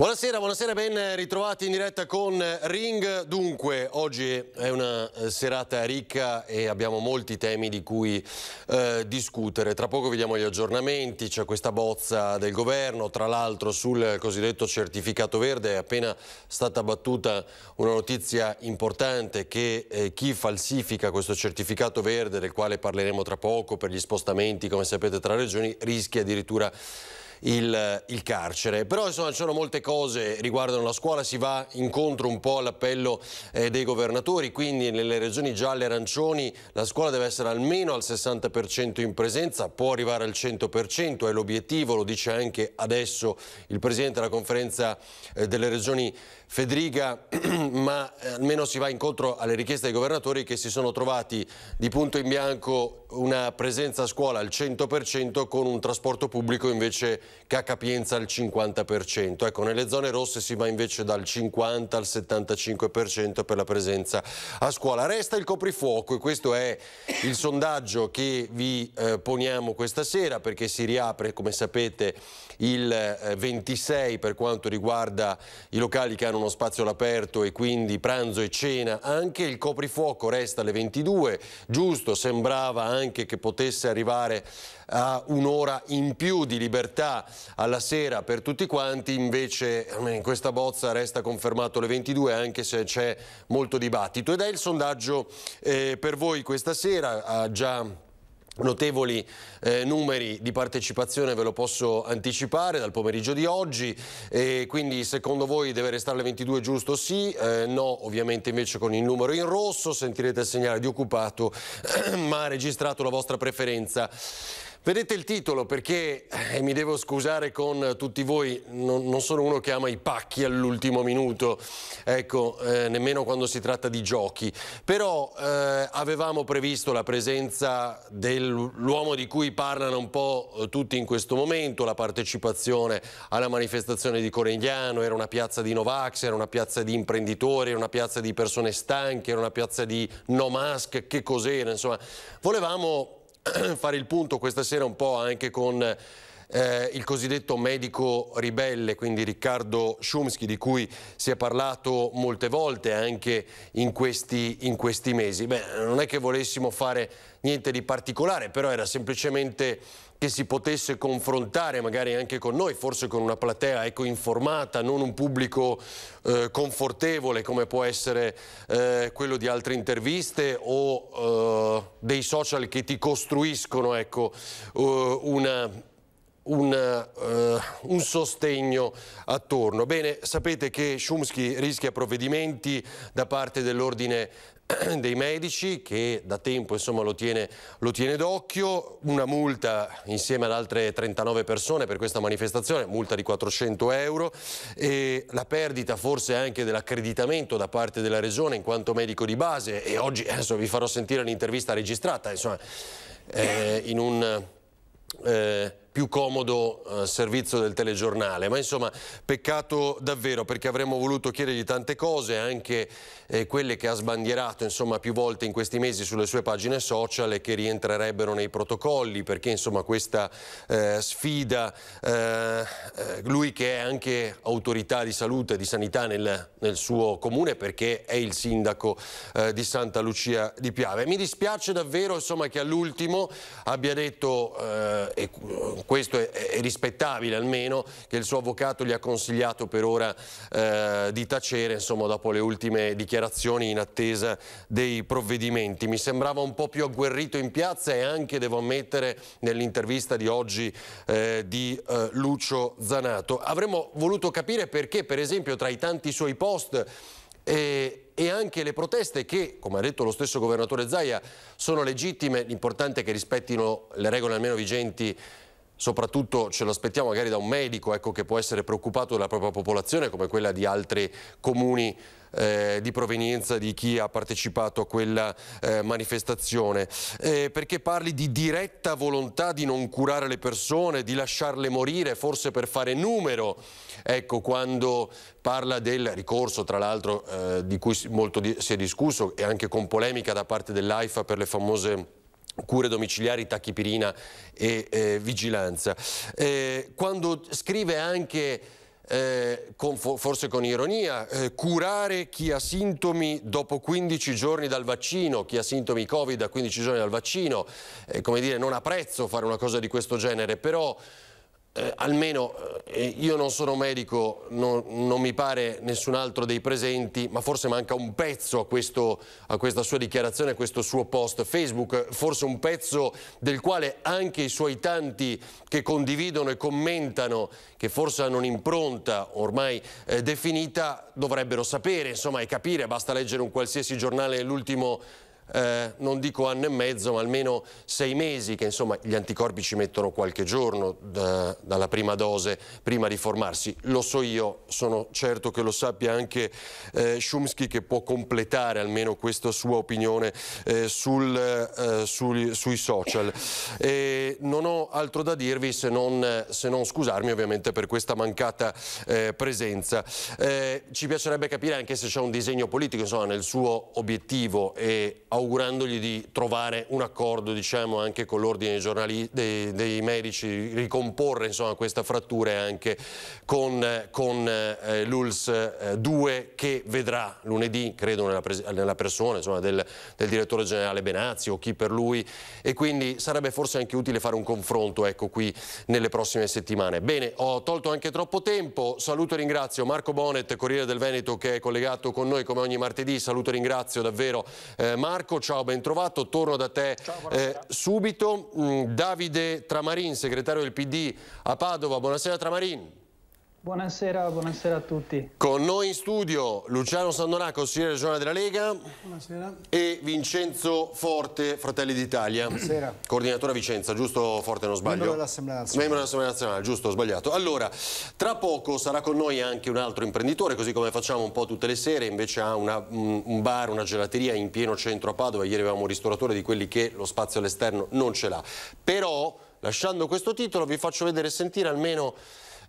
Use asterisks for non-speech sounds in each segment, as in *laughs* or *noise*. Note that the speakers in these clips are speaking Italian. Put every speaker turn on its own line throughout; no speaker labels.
Buonasera, buonasera, ben ritrovati in diretta con Ring. Dunque, oggi è una eh, serata ricca e abbiamo molti temi di cui eh, discutere. Tra poco vediamo gli aggiornamenti, c'è questa bozza del governo, tra l'altro sul cosiddetto certificato verde è appena stata battuta una notizia importante che eh, chi falsifica questo certificato verde, del quale parleremo tra poco per gli spostamenti, come sapete, tra regioni, rischia addirittura il, il carcere. Però insomma ci sono molte cose riguardano la scuola, si va incontro un po' all'appello eh, dei governatori, quindi nelle regioni gialle e arancioni la scuola deve essere almeno al 60% in presenza, può arrivare al 100%, è l'obiettivo, lo dice anche adesso il Presidente della conferenza eh, delle regioni Federica, *clears throat* ma eh, almeno si va incontro alle richieste dei governatori che si sono trovati di punto in bianco una presenza a scuola al 100% con un trasporto pubblico invece che a capienza al 50%. Ecco, nelle zone rosse si va invece dal 50 al 75% per la presenza a scuola. Resta il coprifuoco e questo è il sondaggio che vi eh, poniamo questa sera perché si riapre, come sapete, il 26 eh, per quanto riguarda i locali che hanno uno spazio all'aperto e quindi pranzo e cena anche, il coprifuoco resta alle 22, giusto, sembrava anche che potesse arrivare a un'ora in più di libertà alla sera per tutti quanti, invece in eh, questa bozza resta confermato alle 22 anche se c'è molto dibattito ed è il sondaggio eh, per voi questa sera, ha già Notevoli eh, numeri di partecipazione ve lo posso anticipare dal pomeriggio di oggi, e quindi secondo voi deve restare le 22 giusto? Sì, eh, no ovviamente invece con il numero in rosso, sentirete il segnale di occupato *clears throat* ma ha registrato la vostra preferenza. Vedete il titolo perché, eh, e mi devo scusare con tutti voi, non, non sono uno che ama i pacchi all'ultimo minuto, ecco, eh, nemmeno quando si tratta di giochi, però eh, avevamo previsto la presenza dell'uomo di cui parlano un po' eh, tutti in questo momento, la partecipazione alla manifestazione di Coregliano, era una piazza di Novax, era una piazza di imprenditori, era una piazza di persone stanche, era una piazza di no mask, che cos'era, insomma, volevamo *clears throat* fare il punto questa sera un po' anche con eh, il cosiddetto medico ribelle, quindi Riccardo Schumsky, di cui si è parlato molte volte anche in questi, in questi mesi. Beh, non è che volessimo fare niente di particolare, però era semplicemente che si potesse confrontare magari anche con noi, forse con una platea ecco, informata, non un pubblico eh, confortevole come può essere eh, quello di altre interviste o eh, dei social che ti costruiscono ecco, eh, una, una, eh, un sostegno attorno. Bene, sapete che Shumsky rischia provvedimenti da parte dell'ordine *clears throat* dei medici che da tempo insomma, lo tiene, tiene d'occhio, una multa insieme ad altre 39 persone per questa manifestazione, multa di 400 euro e la perdita forse anche dell'accreditamento da parte della Regione in quanto medico di base e oggi adesso vi farò sentire l'intervista registrata insomma, eh, in un... Eh, più comodo eh, servizio del telegiornale, ma insomma peccato davvero perché avremmo voluto chiedergli tante cose, anche eh, quelle che ha sbandierato insomma, più volte in questi mesi sulle sue pagine social e che rientrerebbero nei protocolli, perché insomma questa eh, sfida, eh, eh, lui che è anche autorità di salute, e di sanità nel, nel suo comune, perché è il sindaco eh, di Santa Lucia di Piave. Mi dispiace davvero insomma, che all'ultimo abbia detto... E, questo è, è, rispettabile almeno, che il suo avvocato gli ha consigliato per ora eh, di tacere insomma, dopo le ultime dichiarazioni in attesa dei provvedimenti. Mi sembrava un po' più agguerrito in piazza e anche, devo ammettere, nell'intervista di oggi eh, di eh, Lucio Zanato. Avremmo voluto capire perché, per esempio, tra i tanti suoi post e, e, anche le proteste che, come ha detto lo stesso governatore Zaia, sono legittime, l'importante è che rispettino le regole almeno vigenti soprattutto ce lo aspettiamo magari da un medico ecco, che può essere preoccupato della propria popolazione come quella di altri comuni eh, di provenienza di chi ha partecipato a quella eh, manifestazione, eh, perché parli di diretta volontà di non curare le persone, di lasciarle morire, forse per fare numero, ecco, quando parla del ricorso, tra l'altro, eh, di cui molto di si è discusso e anche con polemica da parte dell'AIFA per le famose cure domiciliari, tachipirina e eh, vigilanza. Eh, quando scrive anche eh, con, forse con ironia, eh, curare chi ha sintomi dopo 15 giorni dal vaccino, chi ha sintomi Covid a 15 giorni dal vaccino, eh, come dire, non ha prezzo fare una cosa di questo genere, però eh, almeno eh, io non sono medico, no, non mi pare nessun altro dei presenti, ma forse manca un pezzo a, questo, a, questa sua dichiarazione, a questo suo post Facebook, forse un pezzo del quale anche i suoi tanti che condividono e commentano, che forse hanno un'impronta ormai eh, definita, dovrebbero sapere, insomma, e capire, basta leggere un qualsiasi giornale l'ultimo eh, non dico anno e mezzo, ma almeno sei mesi, che insomma gli anticorpi ci mettono qualche giorno da, dalla prima dose prima di formarsi. Lo so io, sono certo che lo sappia anche eh, Shumsky che può completare almeno questa sua opinione eh, sul, eh, sui, sui, social. E non ho altro da dirvi se non, se non scusarmi ovviamente per questa mancata eh, presenza. Eh, ci piacerebbe capire anche se c'è un disegno politico insomma, nel suo obiettivo e auspicio augurandogli di trovare un accordo diciamo, anche con l'ordine dei, dei, medici, ricomporre insomma, questa frattura anche con, con eh, l'ULS 2 che vedrà lunedì, credo nella, nella persona insomma, del, del, direttore generale Benazzi o chi per lui e quindi sarebbe forse anche utile fare un confronto ecco, qui nelle prossime settimane. Bene, ho tolto anche troppo tempo, saluto e ringrazio Marco Bonet, Corriere del Veneto che è collegato con noi come ogni martedì, saluto e ringrazio davvero eh, Marco. Marco, ciao, ben trovato, torno da te ciao, eh, subito. Mm, Davide Tramarin, segretario del PD a Padova, buonasera Tramarin.
Buonasera, buonasera, a tutti.
Con noi in studio Luciano Sandonà, consigliere regionale della Lega. Buonasera. E Vincenzo Forte, Fratelli d'Italia. Buonasera. Coordinatore a Vicenza, giusto Forte non sbaglio? Membro
dell'Assemblea Nazionale. Membro
dell'Assemblea Nazionale, giusto o sbagliato. Allora, tra poco sarà con noi anche un altro imprenditore, così come facciamo un po' tutte le sere, invece ha una, un bar, una gelateria in pieno centro a Padova. Ieri avevamo un ristoratore di quelli che lo spazio all'esterno non ce l'ha. Però, lasciando questo titolo, vi faccio vedere e sentire almeno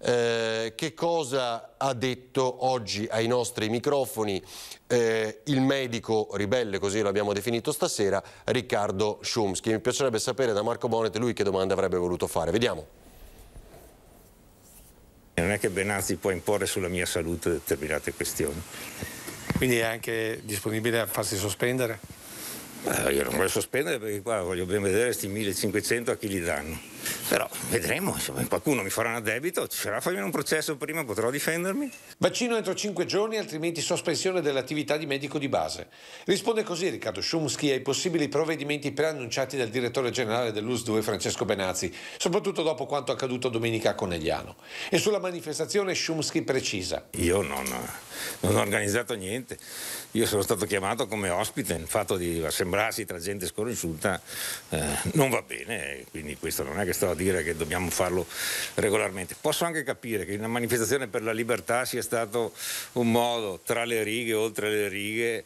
eh, che cosa ha detto oggi ai nostri microfoni eh, il medico ribelle, così lo abbiamo definito stasera, Riccardo Schumsky? Mi piacerebbe sapere da Marco Bonet lui che domande avrebbe voluto fare. Vediamo.
Non è che Benazzi può imporre sulla mia salute determinate questioni. Quindi è anche disponibile a farsi sospendere? Eh, io non voglio sospendere perché qua voglio ben vedere questi 1500 a chi li danno. Però vedremo, insomma, qualcuno mi farà un addebito, ci sarà farmi un processo prima, potrò difendermi. Vaccino entro 5 giorni, altrimenti sospensione dell'attività di medico di base. Risponde così Riccardo Schumsky ai possibili provvedimenti preannunciati dal direttore generale dell'US2 Francesco Benazzi, soprattutto dopo quanto accaduto domenica a Conegliano. E sulla manifestazione Schumsky precisa. Io non, non ho organizzato niente, io sono stato chiamato come ospite, il fatto di assembrarsi tra gente sconosciuta eh, non va bene, quindi questo non è che che sto a dire che dobbiamo farlo regolarmente. Posso anche capire che una manifestazione per la libertà sia stato un modo tra le righe, oltre le righe,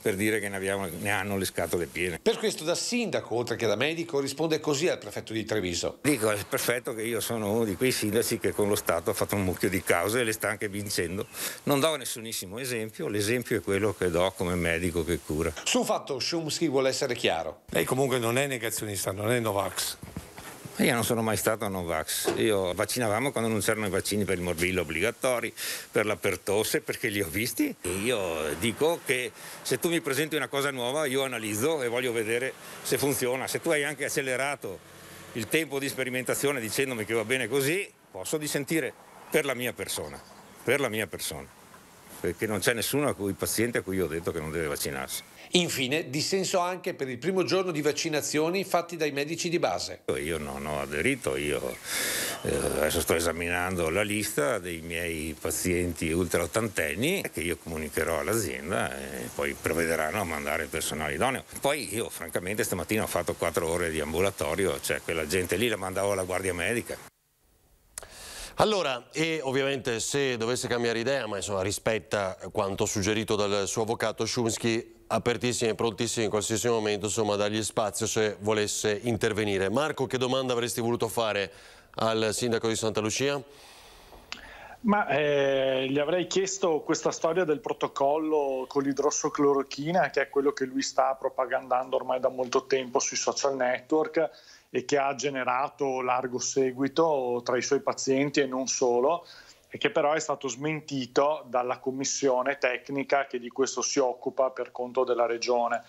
per dire che ne, abbiamo, ne, hanno le scatole piene. Per questo da sindaco, oltre che da medico, risponde così al prefetto di Treviso. Dico al prefetto che io sono uno di quei sindaci che con lo Stato ha fatto un mucchio di cause e le sta anche vincendo. Non do nessunissimo esempio, l'esempio è quello che do come medico che cura. Su un fatto Shumsky vuole essere chiaro. Lei comunque non è negazionista, non è Novax. Io non sono mai stato non vax. Io vaccinavamo quando non c'erano i vaccini per il morbillo obbligatori, per la pertosse, perché li ho visti. Io dico che se tu mi presenti una cosa nuova, io analizzo e voglio vedere se funziona. Se tu hai anche accelerato il tempo di sperimentazione dicendomi che va bene così, posso dissentire per la mia persona, per la mia persona, perché non c'è nessuno a cui, paziente a cui io ho detto che non deve vaccinarsi. Infine, dissenso anche per il primo giorno di vaccinazioni fatti dai medici di base. Io non ho aderito, io eh, adesso sto esaminando la lista dei miei pazienti ultra ottantenni che io comunicherò all'azienda e poi provvederanno a mandare il personale idoneo. Poi io francamente stamattina ho fatto quattro ore di ambulatorio, cioè quella gente lì la mandavo alla guardia medica.
Allora, e ovviamente se dovesse cambiare idea, ma insomma rispetta quanto suggerito dal suo avvocato Schumsky, apertissimi e prontissimi in qualsiasi momento insomma, a dargli spazio se volesse intervenire. Marco, che domanda avresti voluto fare al sindaco di Santa Lucia?
Ma eh, gli avrei chiesto questa storia del protocollo con l'idrossoclorochina, che è quello che lui sta propagandando ormai da molto tempo sui social network e che ha generato largo seguito tra i suoi pazienti e non solo e che però è stato smentito dalla commissione tecnica che di questo si occupa per conto della regione.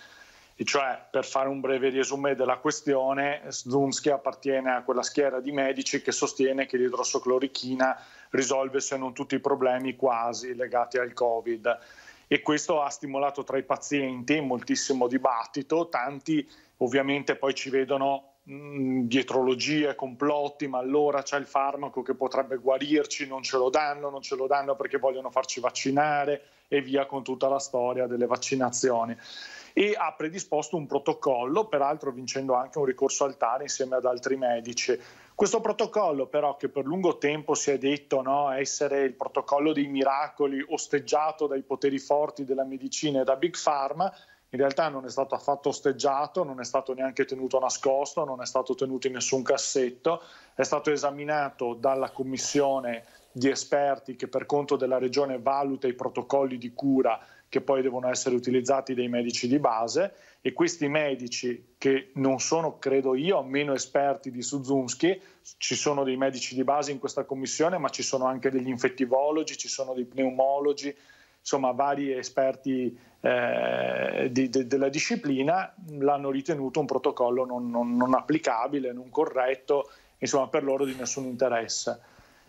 E cioè, per fare un breve riesumé della questione, Zdumski appartiene a quella schiera di medici che sostiene che l'idrossoclorichina risolve se non tutti i problemi quasi legati al Covid e questo ha stimolato tra i pazienti moltissimo dibattito, tanti ovviamente poi ci vedono Mm, dietrologie, complotti, ma allora c'è il farmaco che potrebbe guarirci, non ce lo danno, non ce lo danno perché vogliono farci vaccinare e via con tutta la storia delle vaccinazioni. E ha predisposto un protocollo, peraltro vincendo anche un ricorso al TAR insieme ad altri medici. Questo protocollo però che per lungo tempo si è detto no, essere il protocollo dei miracoli osteggiato dai poteri forti della medicina e da Big Pharma, in realtà non è stato affatto osteggiato, non è stato neanche tenuto nascosto, non è stato tenuto in nessun cassetto, è stato esaminato dalla commissione di esperti che per conto della regione valuta i protocolli di cura che poi devono essere utilizzati dai medici di base e questi medici che non sono, credo io, meno esperti di Suzumski, ci sono dei medici di base in questa commissione, ma ci sono anche degli infettivologi, ci sono dei pneumologi, insomma, vari esperti eh, di, de, della disciplina l'hanno ritenuto un protocollo non, non, non applicabile, non corretto, insomma per loro di nessun interesse.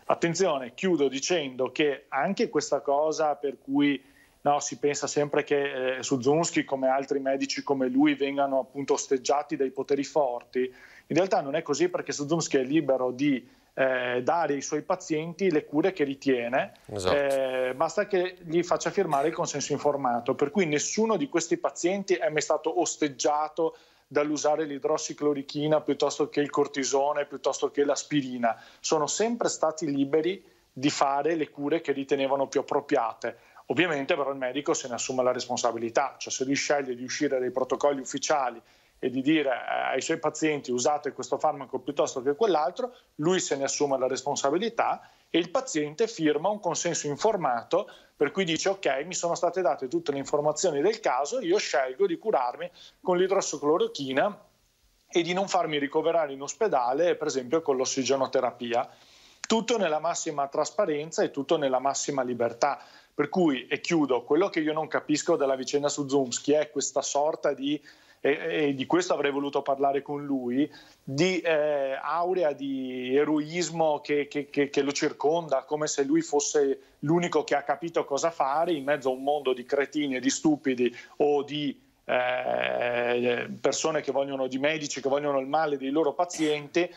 Attenzione, chiudo dicendo che anche questa cosa per cui no, si pensa sempre che eh, Suzunski, come altri medici come lui, vengano appunto osteggiati dai poteri forti, in realtà non è così perché Suzunski è libero di eh, dare ai suoi pazienti le cure che ritiene, esatto. eh, basta che gli faccia firmare il consenso informato, per cui nessuno di questi pazienti è mai stato osteggiato dall'usare l'idrossiclorichina piuttosto che il cortisone, piuttosto che l'aspirina, sono sempre stati liberi di fare le cure che ritenevano più appropriate. Ovviamente però il medico se ne assume la responsabilità, cioè se lui sceglie di uscire dai protocolli ufficiali e di dire eh, ai suoi pazienti usate questo farmaco piuttosto che quell'altro, lui se ne assume la responsabilità e il paziente firma un consenso informato per cui dice ok mi sono state date tutte le informazioni del caso, io scelgo di curarmi con l'idrossoclorochina e di non farmi ricoverare in ospedale per esempio con l'ossigenoterapia. Tutto nella massima trasparenza e tutto nella massima libertà. Per cui, e chiudo, quello che io non capisco della vicenda su Zumski è questa sorta di e, e, di questo avrei voluto parlare con lui, di eh, aurea di eroismo che, che, che, che, lo circonda, come se lui fosse l'unico che ha capito cosa fare in mezzo a un mondo di cretini e di stupidi o di eh, persone che vogliono, di medici che vogliono il male dei loro pazienti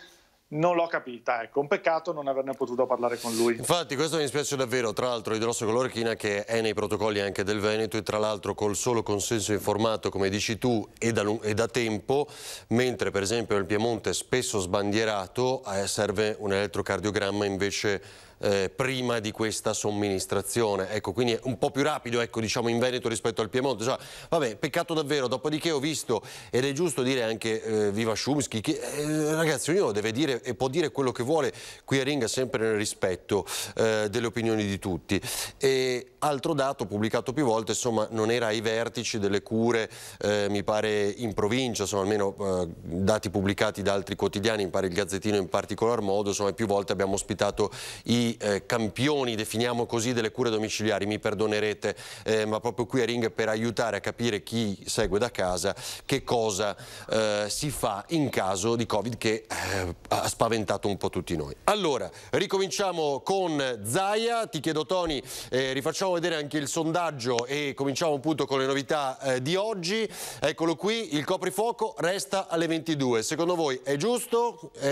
non l'ho capita, ecco, un peccato non averne potuto parlare con lui. Infatti
questo mi dispiace davvero, tra l'altro Idrosso Colorchina che è nei protocolli anche del Veneto e tra l'altro col solo consenso informato come dici tu è da, e da tempo, mentre per esempio nel Piemonte spesso sbandierato eh, serve un elettrocardiogramma invece eh, prima di questa somministrazione. Ecco, quindi è un po' più rapido ecco, diciamo, in Veneto rispetto al Piemonte. Cioè, vabbè, peccato davvero. Dopodiché ho visto, ed è giusto dire anche eh, viva Schumsky, che eh, ragazzi ognuno deve dire e può dire quello che vuole qui a Ringa sempre nel rispetto eh, delle opinioni di tutti. E altro dato pubblicato più volte, insomma, non era ai vertici delle cure, eh, mi pare in provincia, insomma, almeno eh, dati pubblicati da altri quotidiani, mi pare il Gazzettino in particolar modo, insomma, più volte abbiamo ospitato i eh, campioni, definiamo così, delle cure domiciliari, mi perdonerete, eh, ma proprio qui a Ring per aiutare a capire chi segue da casa che cosa eh, si fa in caso di Covid che eh, ha spaventato un po' tutti noi. Allora, ricominciamo con Zaia, ti chiedo Tony, eh, rifacciamo vedere anche il sondaggio e cominciamo appunto con le novità eh, di oggi. Eccolo qui, il coprifuoco resta alle 22. Secondo voi è giusto?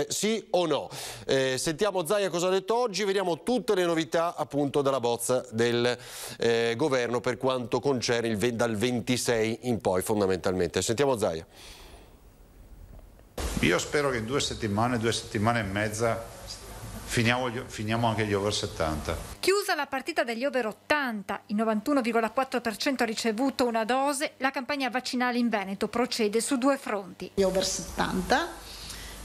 sì o no? sentiamo Zaia cosa ha detto oggi, vediamo Vediamo tutte le novità appunto dalla bozza del eh, governo per quanto concerne il, dal 26 in poi fondamentalmente. Sentiamo Zaia. Io spero che in due settimane, due settimane e mezza finiamo, finiamo anche gli over 70.
Chiusa la partita degli over 80, il 91,4% ha ricevuto una dose, la campagna vaccinale in Veneto procede su due fronti. Gli over 70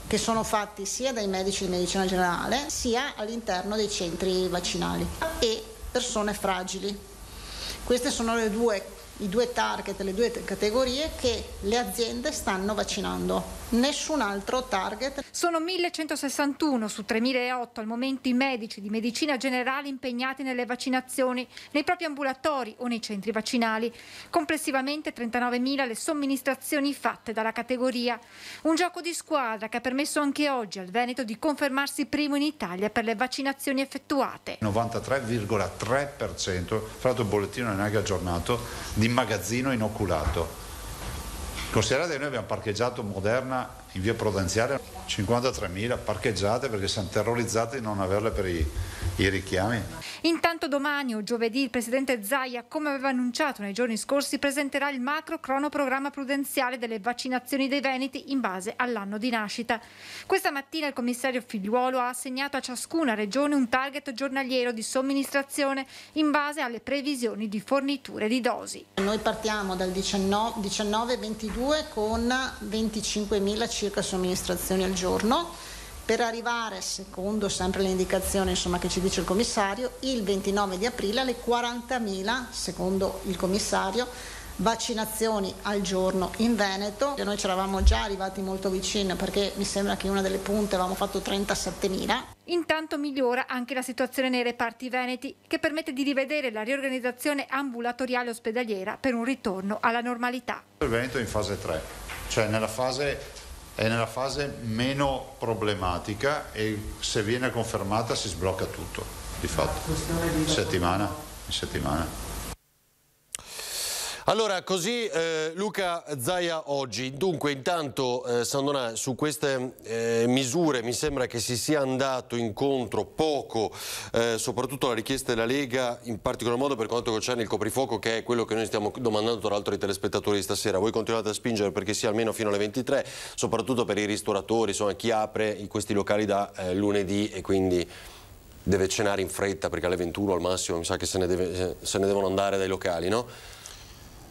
che sono fatti sia dai medici di medicina generale sia all'interno dei centri vaccinali e persone fragili. Queste sono le due i due target, le due categorie che le aziende stanno vaccinando, nessun altro target. Sono 1161 su 3008 al momento i medici di medicina generale impegnati nelle vaccinazioni nei propri ambulatori o nei centri vaccinali. Complessivamente 39.000 le somministrazioni fatte dalla categoria. Un gioco di squadra che ha permesso anche oggi al Veneto di confermarsi primo in Italia per le vaccinazioni effettuate.
93,3% fra l'altro il bollettino è neanche aggiornato di di magazzino inoculato. Considerate che noi abbiamo parcheggiato Moderna in via Prudenziale 53.000 parcheggiate perché siamo terrorizzati di non averle per i, i richiami.
Intanto domani o giovedì il presidente Zaia, come aveva annunciato nei giorni scorsi, presenterà il macro cronoprogramma prudenziale delle vaccinazioni dei Veneti in base all'anno di nascita. Questa mattina il commissario Figliuolo ha assegnato a ciascuna regione un target giornaliero di somministrazione in base alle previsioni di forniture di dosi. Noi partiamo dal 19-22 con 25.000 circa somministrazioni al giorno per arrivare, secondo sempre le indicazioni insomma, che ci dice il commissario, il 29 di aprile alle 40.000, secondo il commissario, vaccinazioni al giorno in Veneto. E noi ci eravamo già arrivati molto vicino perché mi sembra che in una delle punte avevamo fatto 37.000. Intanto migliora anche la situazione nei reparti veneti, che permette di rivedere la riorganizzazione ambulatoriale ospedaliera per un ritorno alla normalità.
Il Veneto è in fase 3, cioè nella fase è nella fase meno problematica e se viene confermata si sblocca tutto, di fatto. Settimana, in settimana. Allora, così eh, Luca Zaia oggi. Dunque, intanto, eh, San su queste eh, misure mi sembra che si sia andato incontro poco, eh, soprattutto alla richiesta della Lega, in particolar modo per quanto concerne il coprifuoco, che è quello che noi stiamo domandando tra l'altro ai telespettatori di stasera. Voi continuate a spingere perché sia almeno fino alle 23, soprattutto per i ristoratori, insomma, chi apre in questi locali da eh, lunedì e quindi deve cenare in fretta perché alle 21 al massimo mi sa che se ne, deve, se ne devono andare dai locali, no?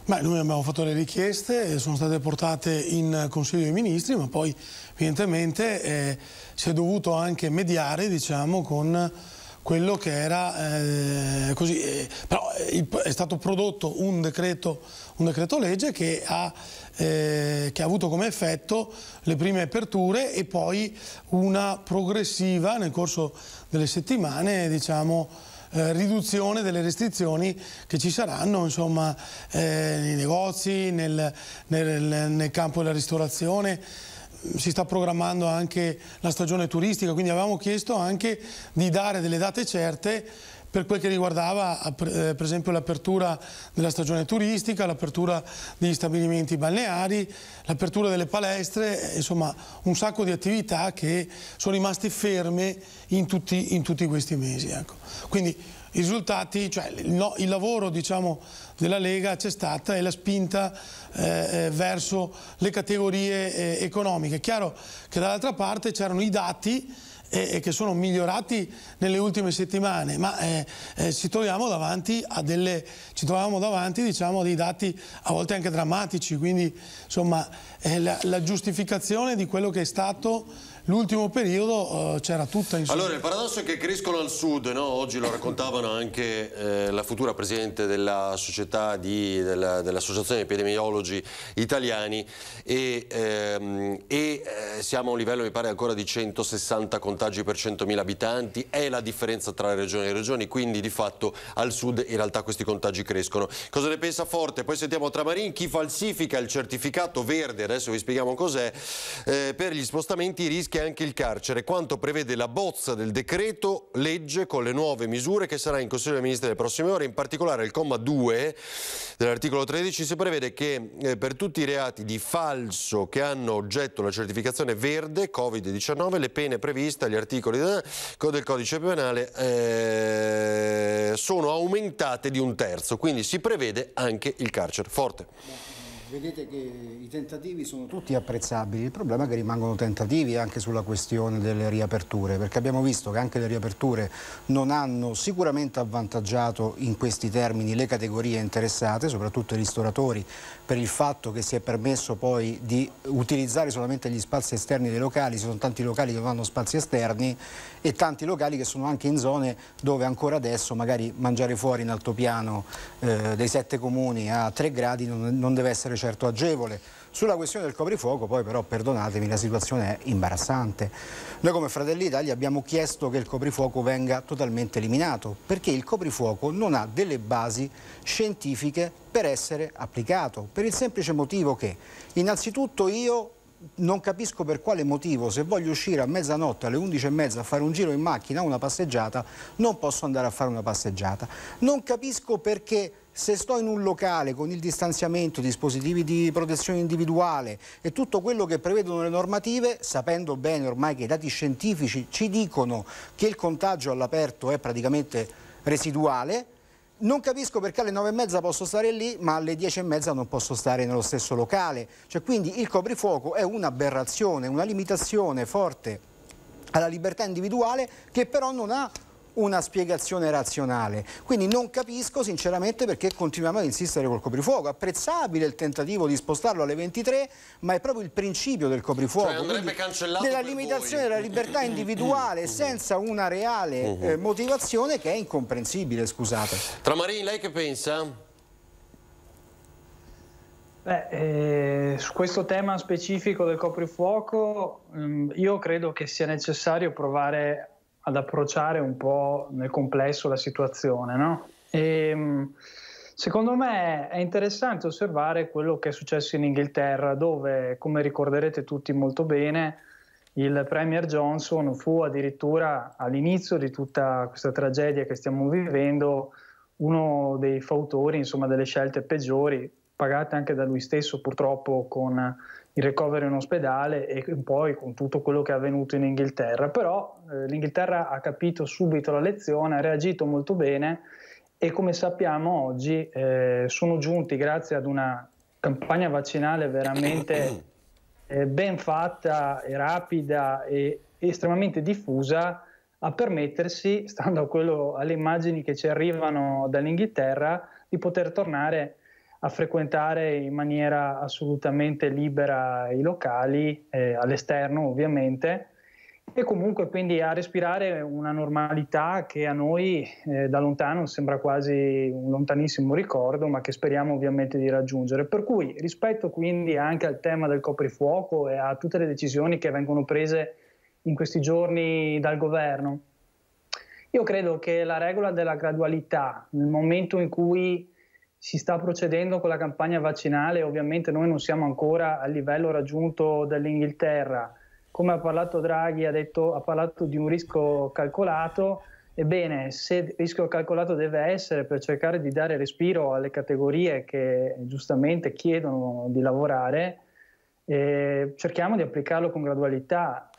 Beh, noi abbiamo fatto le richieste, eh, sono state portate in Consiglio dei Ministri, ma poi evidentemente eh, si è dovuto anche mediare diciamo, con quello che era eh, così. Eh, però eh, è stato prodotto un decreto, un decreto legge che ha, eh, che ha, avuto come effetto le prime aperture e poi una progressiva nel corso delle settimane, diciamo, eh, riduzione delle restrizioni che ci saranno insomma, eh, nei negozi, nel, nel, nel campo della ristorazione si sta programmando anche la stagione turistica, quindi avevamo chiesto anche di dare delle date certe per quel che riguardava eh, per esempio l'apertura della stagione turistica, l'apertura degli stabilimenti balneari, l'apertura delle palestre, insomma un sacco di attività che sono rimaste ferme in tutti, in tutti questi mesi. Ecco. Quindi i risultati, cioè il, no, il lavoro diciamo, della Lega c'è stata e la spinta eh, eh verso le categorie eh, economiche. È chiaro che dall'altra parte c'erano i dati e, eh, eh, che sono migliorati nelle ultime settimane, ma eh, eh, ci troviamo davanti a delle, davanti, diciamo, dei dati a volte anche drammatici, quindi insomma, eh, la, la giustificazione di quello che è stato l'ultimo periodo eh, c'era tutta in sud. Allora
il paradosso è che crescono al sud, no? oggi lo raccontavano anche eh, la futura presidente della società di, dell'associazione epidemiologi italiani e, ehm, e eh, siamo a un livello mi pare ancora di 160 contagi per 100.000 abitanti, è la differenza tra regioni e regioni, quindi di fatto al sud in realtà questi contagi crescono. Cosa ne pensa Forte? Poi sentiamo Tramarin, chi falsifica il certificato verde, adesso vi spieghiamo cos'è, eh, per gli spostamenti rischia rischia anche il carcere, quanto prevede la bozza del decreto legge con le nuove misure che sarà in Consiglio dei Ministri nelle prossime ore. In particolare il comma 2 dell'articolo 13 si prevede che eh, per tutti i reati di falso che hanno oggetto la certificazione verde Covid-19 le pene previste agli articoli del codice penale eh, sono aumentate di un terzo, quindi si prevede anche il carcere. Forte
vedete che i tentativi sono tutti apprezzabili, il problema è che rimangono tentativi anche sulla questione delle riaperture, perché abbiamo visto che anche le riaperture non hanno sicuramente avvantaggiato in questi termini le categorie interessate, soprattutto i ristoratori per il fatto che si è permesso poi di utilizzare solamente gli spazi esterni dei locali, ci sono tanti locali che non hanno spazi esterni e tanti locali che sono anche in zone dove ancora adesso magari mangiare fuori in altopiano eh, dei sette comuni a tre gradi non, non deve essere certo agevole sulla questione del coprifuoco poi però, perdonatemi, la situazione è imbarazzante. Noi come Fratelli d'Italia abbiamo chiesto che il coprifuoco venga totalmente eliminato perché il coprifuoco non ha delle basi scientifiche per essere applicato, per il semplice motivo che innanzitutto io non capisco per quale motivo se voglio uscire a mezzanotte alle 11.30 a fare un giro in macchina una passeggiata non posso andare a fare una passeggiata non capisco perché se sto in un locale con il distanziamento, dispositivi di protezione individuale e tutto quello che prevedono le normative, sapendo bene ormai che i dati scientifici ci dicono che il contagio all'aperto è praticamente residuale, non capisco perché alle 9.30 posso stare lì, ma alle 10.30 non posso stare nello stesso locale. Cioè, quindi il coprifuoco è un'aberrazione, una limitazione forte alla libertà individuale che però non ha una spiegazione razionale. Quindi non capisco sinceramente perché continuiamo ad insistere col coprifuoco. Apprezzabile il tentativo di spostarlo alle 23, ma è proprio il principio del coprifuoco. Cioè
andrebbe cancellato della
limitazione voi. della libertà individuale mm-hmm. senza una reale uh mm-hmm. -huh. eh, motivazione che è incomprensibile, scusate.
Tramarini, lei che pensa?
Beh, eh, su questo tema specifico del coprifuoco ehm, io credo che sia necessario provare ad approcciare un po' nel complesso la situazione. No? E, ehm, secondo me è interessante osservare quello che è successo in Inghilterra, dove, come ricorderete tutti molto bene, il Premier Johnson fu addirittura all'inizio di tutta questa tragedia che stiamo vivendo uno dei fautori insomma, delle scelte peggiori, pagate anche da lui stesso purtroppo con il ricovero in ospedale e poi con tutto quello che è avvenuto in Inghilterra. Però eh, l'Inghilterra ha capito subito la lezione, ha reagito molto bene e come sappiamo oggi eh, sono giunti grazie ad una campagna vaccinale veramente eh, ben fatta e rapida e estremamente diffusa a permettersi, stando quello, alle immagini che ci arrivano dall'Inghilterra, di poter tornare a a frequentare in maniera assolutamente libera i locali, eh, all'esterno ovviamente, e comunque quindi a respirare una normalità che a noi eh, da lontano sembra quasi un lontanissimo ricordo, ma che speriamo ovviamente di raggiungere. Per cui rispetto quindi anche al tema del coprifuoco e a tutte le decisioni che vengono prese in questi giorni dal governo, io credo che la regola della gradualità, nel momento in cui si sta procedendo con la campagna vaccinale, ovviamente noi non siamo ancora al livello raggiunto dall'Inghilterra. Come ha parlato Draghi, ha, detto, ha parlato di un rischio calcolato. Ebbene, se il rischio calcolato deve essere per cercare di dare respiro alle categorie che giustamente chiedono di lavorare, eh, cerchiamo di applicarlo con gradualità.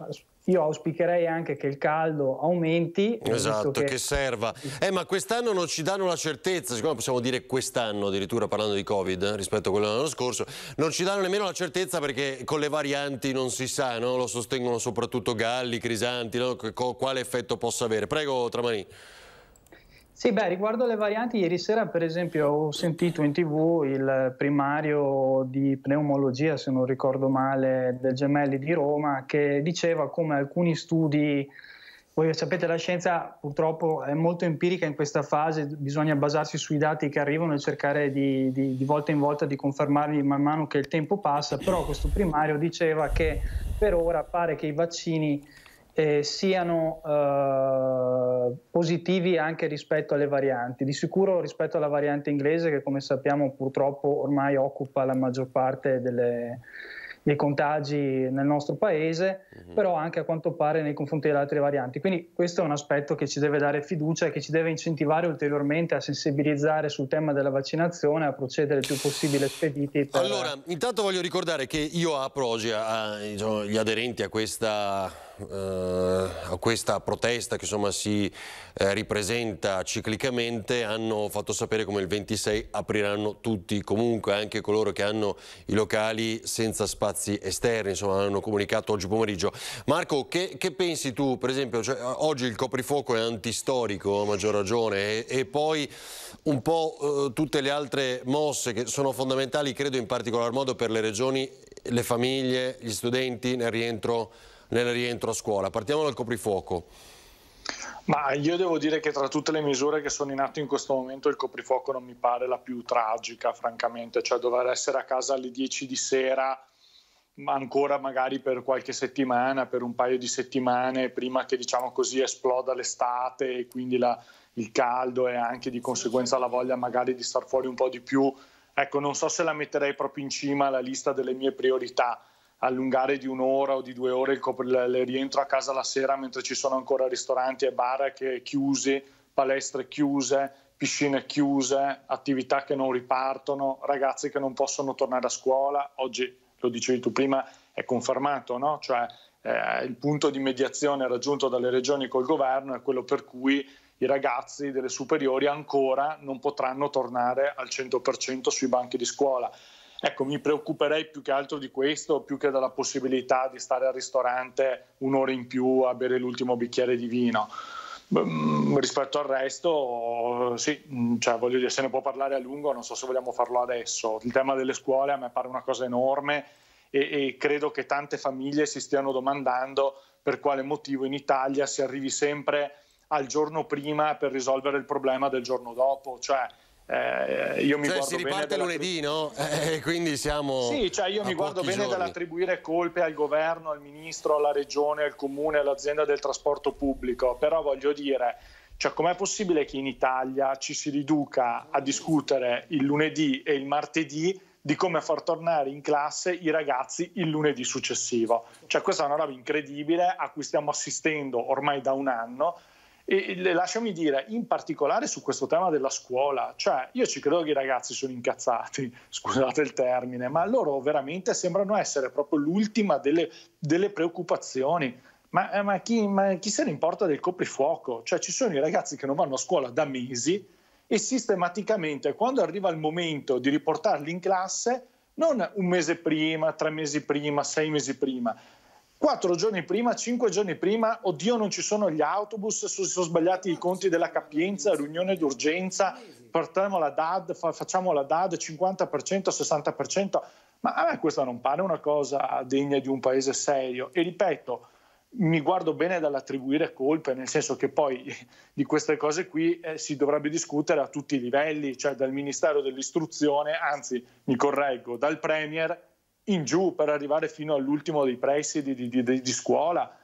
Io auspicherei anche che il caldo aumenti. Esatto, che... che...
serva. Eh, ma quest'anno non ci danno la certezza, siccome possiamo dire quest'anno addirittura parlando di Covid eh, rispetto a quello dell'anno scorso, non ci danno nemmeno la certezza perché con le varianti non si sa, no? lo sostengono soprattutto Galli, Crisanti, no? quale effetto possa avere. Prego Tramani.
Sì, beh, riguardo alle varianti, ieri sera per esempio ho sentito in tv il primario di pneumologia, se non ricordo male, del Gemelli di Roma, che diceva come alcuni studi, voi sapete la scienza purtroppo è molto empirica in questa fase, bisogna basarsi sui dati che arrivano e cercare di, di, di volta in volta di confermarli man mano che il tempo passa, però questo primario diceva che per ora pare che i vaccini eh, siano eh, positivi anche rispetto alle varianti, di sicuro rispetto alla variante inglese che come sappiamo purtroppo ormai occupa la maggior parte delle, dei contagi nel nostro paese, mm-hmm. però anche a quanto pare nei confronti delle altre varianti. Quindi questo è un aspetto che ci deve dare fiducia e che ci deve incentivare ulteriormente a sensibilizzare sul tema della vaccinazione, a procedere il più possibile spediti. Per... Allora,
intanto voglio ricordare che io apro oggi a, diciamo, gli aderenti a questa eh, a questa protesta che insomma, si eh, ripresenta ciclicamente hanno fatto sapere come il 26 apriranno tutti, comunque anche coloro che hanno i locali senza spazi esterni, insomma hanno comunicato oggi pomeriggio. Marco, che, che pensi tu per esempio? Cioè, oggi il coprifuoco è antistorico a maggior ragione e, e poi un po' eh, tutte le altre mosse che sono fondamentali credo in particolar modo per le regioni, le famiglie, gli studenti nel rientro nel rientro a scuola. Partiamo dal coprifuoco.
Ma io devo dire che tra tutte le misure che sono in atto in questo momento il coprifuoco non mi pare la più tragica, francamente, cioè dover essere a casa alle 10 di sera ma ancora magari per qualche settimana, per un paio di settimane, prima che diciamo così esploda l'estate e quindi la, il caldo e anche di conseguenza la voglia magari di star fuori un po' di più. Ecco, non so se la metterei proprio in cima alla lista delle mie priorità allungare di un'ora o di due ore il rientro a casa la sera mentre ci sono ancora ristoranti e bar che chiusi, palestre chiuse, piscine chiuse, attività che non ripartono, ragazzi che non possono tornare a scuola. Oggi, lo dicevi tu prima, è confermato, no? cioè, eh, il punto di mediazione raggiunto dalle regioni col governo è quello per cui i ragazzi delle superiori ancora non potranno tornare al 100% sui banchi di scuola. Ecco, mi preoccuperei più che altro di questo, più che della possibilità di stare al ristorante un'ora in più a bere l'ultimo bicchiere di vino. Mm, rispetto al resto, sì, mm, cioè, voglio dire, se ne può parlare a lungo, non so se vogliamo farlo adesso. Il tema delle scuole a me pare una cosa enorme e, e credo che tante famiglie si stiano domandando per quale motivo in Italia si arrivi sempre al giorno prima per risolvere il problema del giorno dopo. Cioè,
eh, io mi cioè, guardo si riparte bene lunedì, no? Eh, eh, quindi siamo. Sì, cioè io
mi guardo bene giorni. dall'attribuire colpe al governo, al ministro, alla regione, al comune, all'azienda del trasporto pubblico. Però voglio dire. Cioè, com'è possibile che in Italia ci si riduca a discutere il lunedì e il martedì di come far tornare in classe i ragazzi il lunedì successivo? Cioè, questa è una roba incredibile a cui stiamo assistendo ormai da un anno e lasciami dire, in particolare su questo tema della scuola, cioè io ci credo che i ragazzi sono incazzati, *laughs* scusate il termine, ma loro veramente sembrano essere proprio l'ultima delle, delle preoccupazioni. Ma, eh, ma, chi, ma, chi, se ne importa del coprifuoco? Cioè ci sono i ragazzi che non vanno a scuola da mesi e sistematicamente quando arriva il momento di riportarli in classe, non un mese prima, tre mesi prima, sei mesi prima, Quattro giorni prima, cinque giorni prima, oddio non ci sono gli autobus, si sono sbagliati i conti della capienza, riunione d'urgenza, partiamo la DAD, facciamo la DAD 50%, 60%, ma a me questa non pare una cosa degna di un paese serio. E ripeto, mi guardo bene dall'attribuire colpe, nel senso che poi di queste cose qui eh, si dovrebbe discutere a tutti i livelli, cioè dal Ministero dell'Istruzione, anzi mi correggo, dal Premier in giù per arrivare fino all'ultimo dei presidi di, di, di scuola,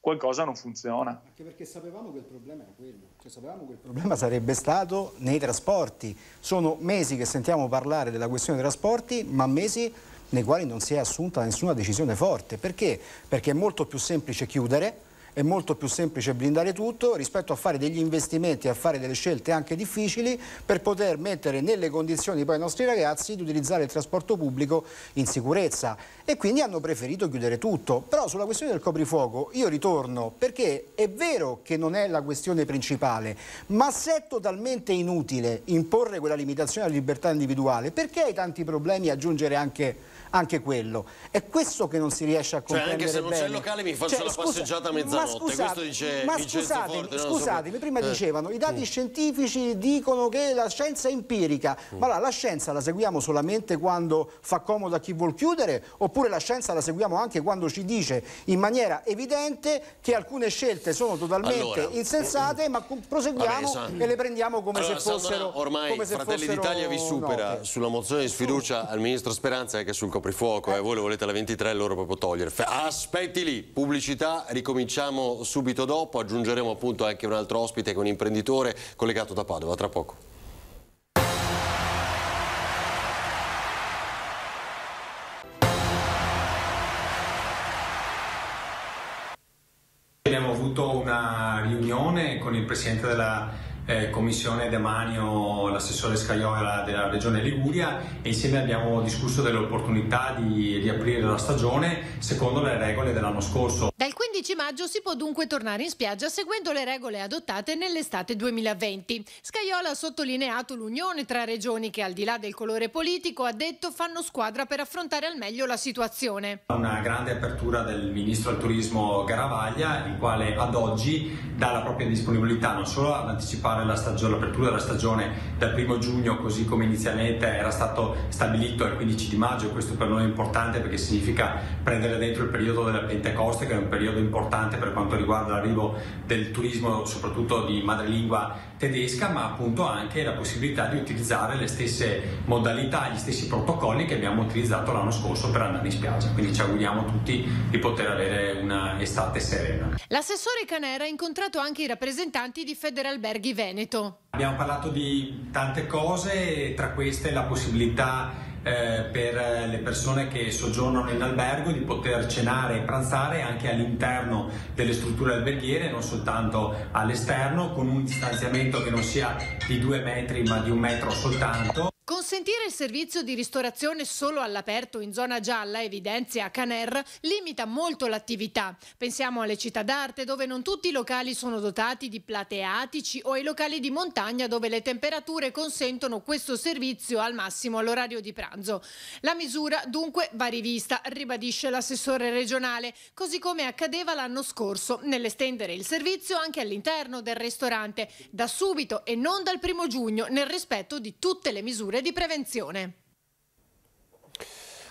qualcosa non funziona. Anche perché sapevamo che il
problema era quello, cioè sapevamo che il problema sarebbe stato nei trasporti. Sono mesi che sentiamo parlare della questione dei trasporti, ma mesi nei quali non si è assunta nessuna decisione forte. Perché? Perché è molto più semplice chiudere, è molto più semplice blindare tutto rispetto a fare degli investimenti, a fare delle scelte anche difficili per poter mettere nelle condizioni poi i nostri ragazzi di utilizzare il trasporto pubblico in sicurezza e quindi hanno preferito chiudere tutto. Però sulla questione del coprifuoco io ritorno perché è vero che non è la questione principale, ma se è totalmente inutile imporre quella limitazione alla libertà individuale, perché hai tanti problemi aggiungere anche, anche quello? È questo che non si riesce a comprendere Cioè anche se non c'è il locale mi faccio cioè, la passeggiata a mezz'ora ma scusate, ma scusatemi, Forte, scusatemi so... prima eh. dicevano i dati mm. scientifici dicono che la scienza è empirica, mm. ma allora, la scienza la seguiamo solamente quando fa comodo a chi vuol chiudere oppure la scienza la seguiamo anche quando ci dice in maniera evidente che alcune scelte sono totalmente allora, insensate ma proseguiamo vabbè, e le prendiamo come allora, se fossero Sandra, ormai come se Fratelli d'Italia vi supera
no, sulla mozione di sfiducia al ministro Speranza e eh, che sul coprifuoco eh. eh, voi le volete alla 23 loro proprio togliere aspetti lì pubblicità ricominciamo sentiamo subito dopo, aggiungeremo appunto anche un altro ospite che un imprenditore collegato da Padova, tra poco.
abbiamo avuto una riunione con il presidente della eh, commissione demanio l'assessore Scaiola della regione Liguria e insieme abbiamo discusso dell'opportunità di riaprire la stagione secondo le regole dell'anno scorso. Dal
15 maggio si può dunque tornare in spiaggia seguendo le regole adottate nell'estate 2020. Scaiola ha sottolineato l'unione tra regioni che al di là del colore politico ha detto fanno squadra per affrontare al meglio la situazione.
Una grande apertura del ministro del turismo Garavaglia il quale ad oggi dà la propria disponibilità non solo ad anticipare fare l'apertura della stagione dal primo giugno, così come inizialmente era stato stabilito il 15 di maggio. Questo per noi è importante perché significa prendere dentro il periodo della Pentecoste, che è un periodo importante per quanto riguarda l'arrivo del turismo, soprattutto di madrelingua tedesca, ma appunto anche la possibilità di utilizzare le stesse modalità, gli stessi protocolli che abbiamo utilizzato l'anno scorso per andare in spiaggia. Quindi ci auguriamo tutti di poter avere un'estate serena.
L'assessore Canera ha incontrato anche i rappresentanti di Federalberghi Veneto.
Abbiamo parlato di tante cose, tra queste la possibilità eh, per le persone che soggiornano in albergo di poter cenare e pranzare anche all'interno delle strutture alberghiere, non soltanto all'esterno, con un distanziamento che non sia di due metri ma di un metro soltanto.
Consentire il servizio di ristorazione solo all'aperto in zona gialla, evidenzia Caner, limita molto l'attività. Pensiamo alle città d'arte dove non tutti i locali sono dotati di plateatici o ai locali di montagna dove le temperature consentono questo servizio al massimo all'orario di pranzo. La misura dunque va rivista, ribadisce l'assessore regionale, così come accadeva l'anno scorso nell'estendere il servizio anche all'interno del ristorante, da subito e non dal primo giugno nel rispetto di tutte le misure di prevenzione prevenzione.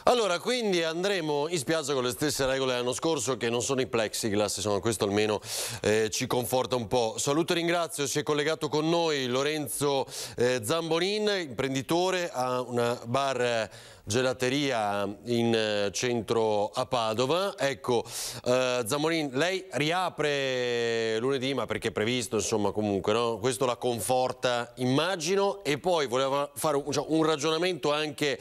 Allora, quindi andremo in spiaggia con le stesse regole dell'anno scorso, che non sono i plexiglass, insomma, questo almeno eh, ci conforta un po'. Saluto e ringrazio, si è collegato con noi Lorenzo eh, Zambonin, imprenditore, a una bar... Eh, gelateria in eh, centro a Padova. Ecco, eh, Zamorin, lei riapre lunedì, ma perché è previsto, insomma, comunque, no? questo la conforta, immagino, e poi voleva fare un, cioè, un ragionamento anche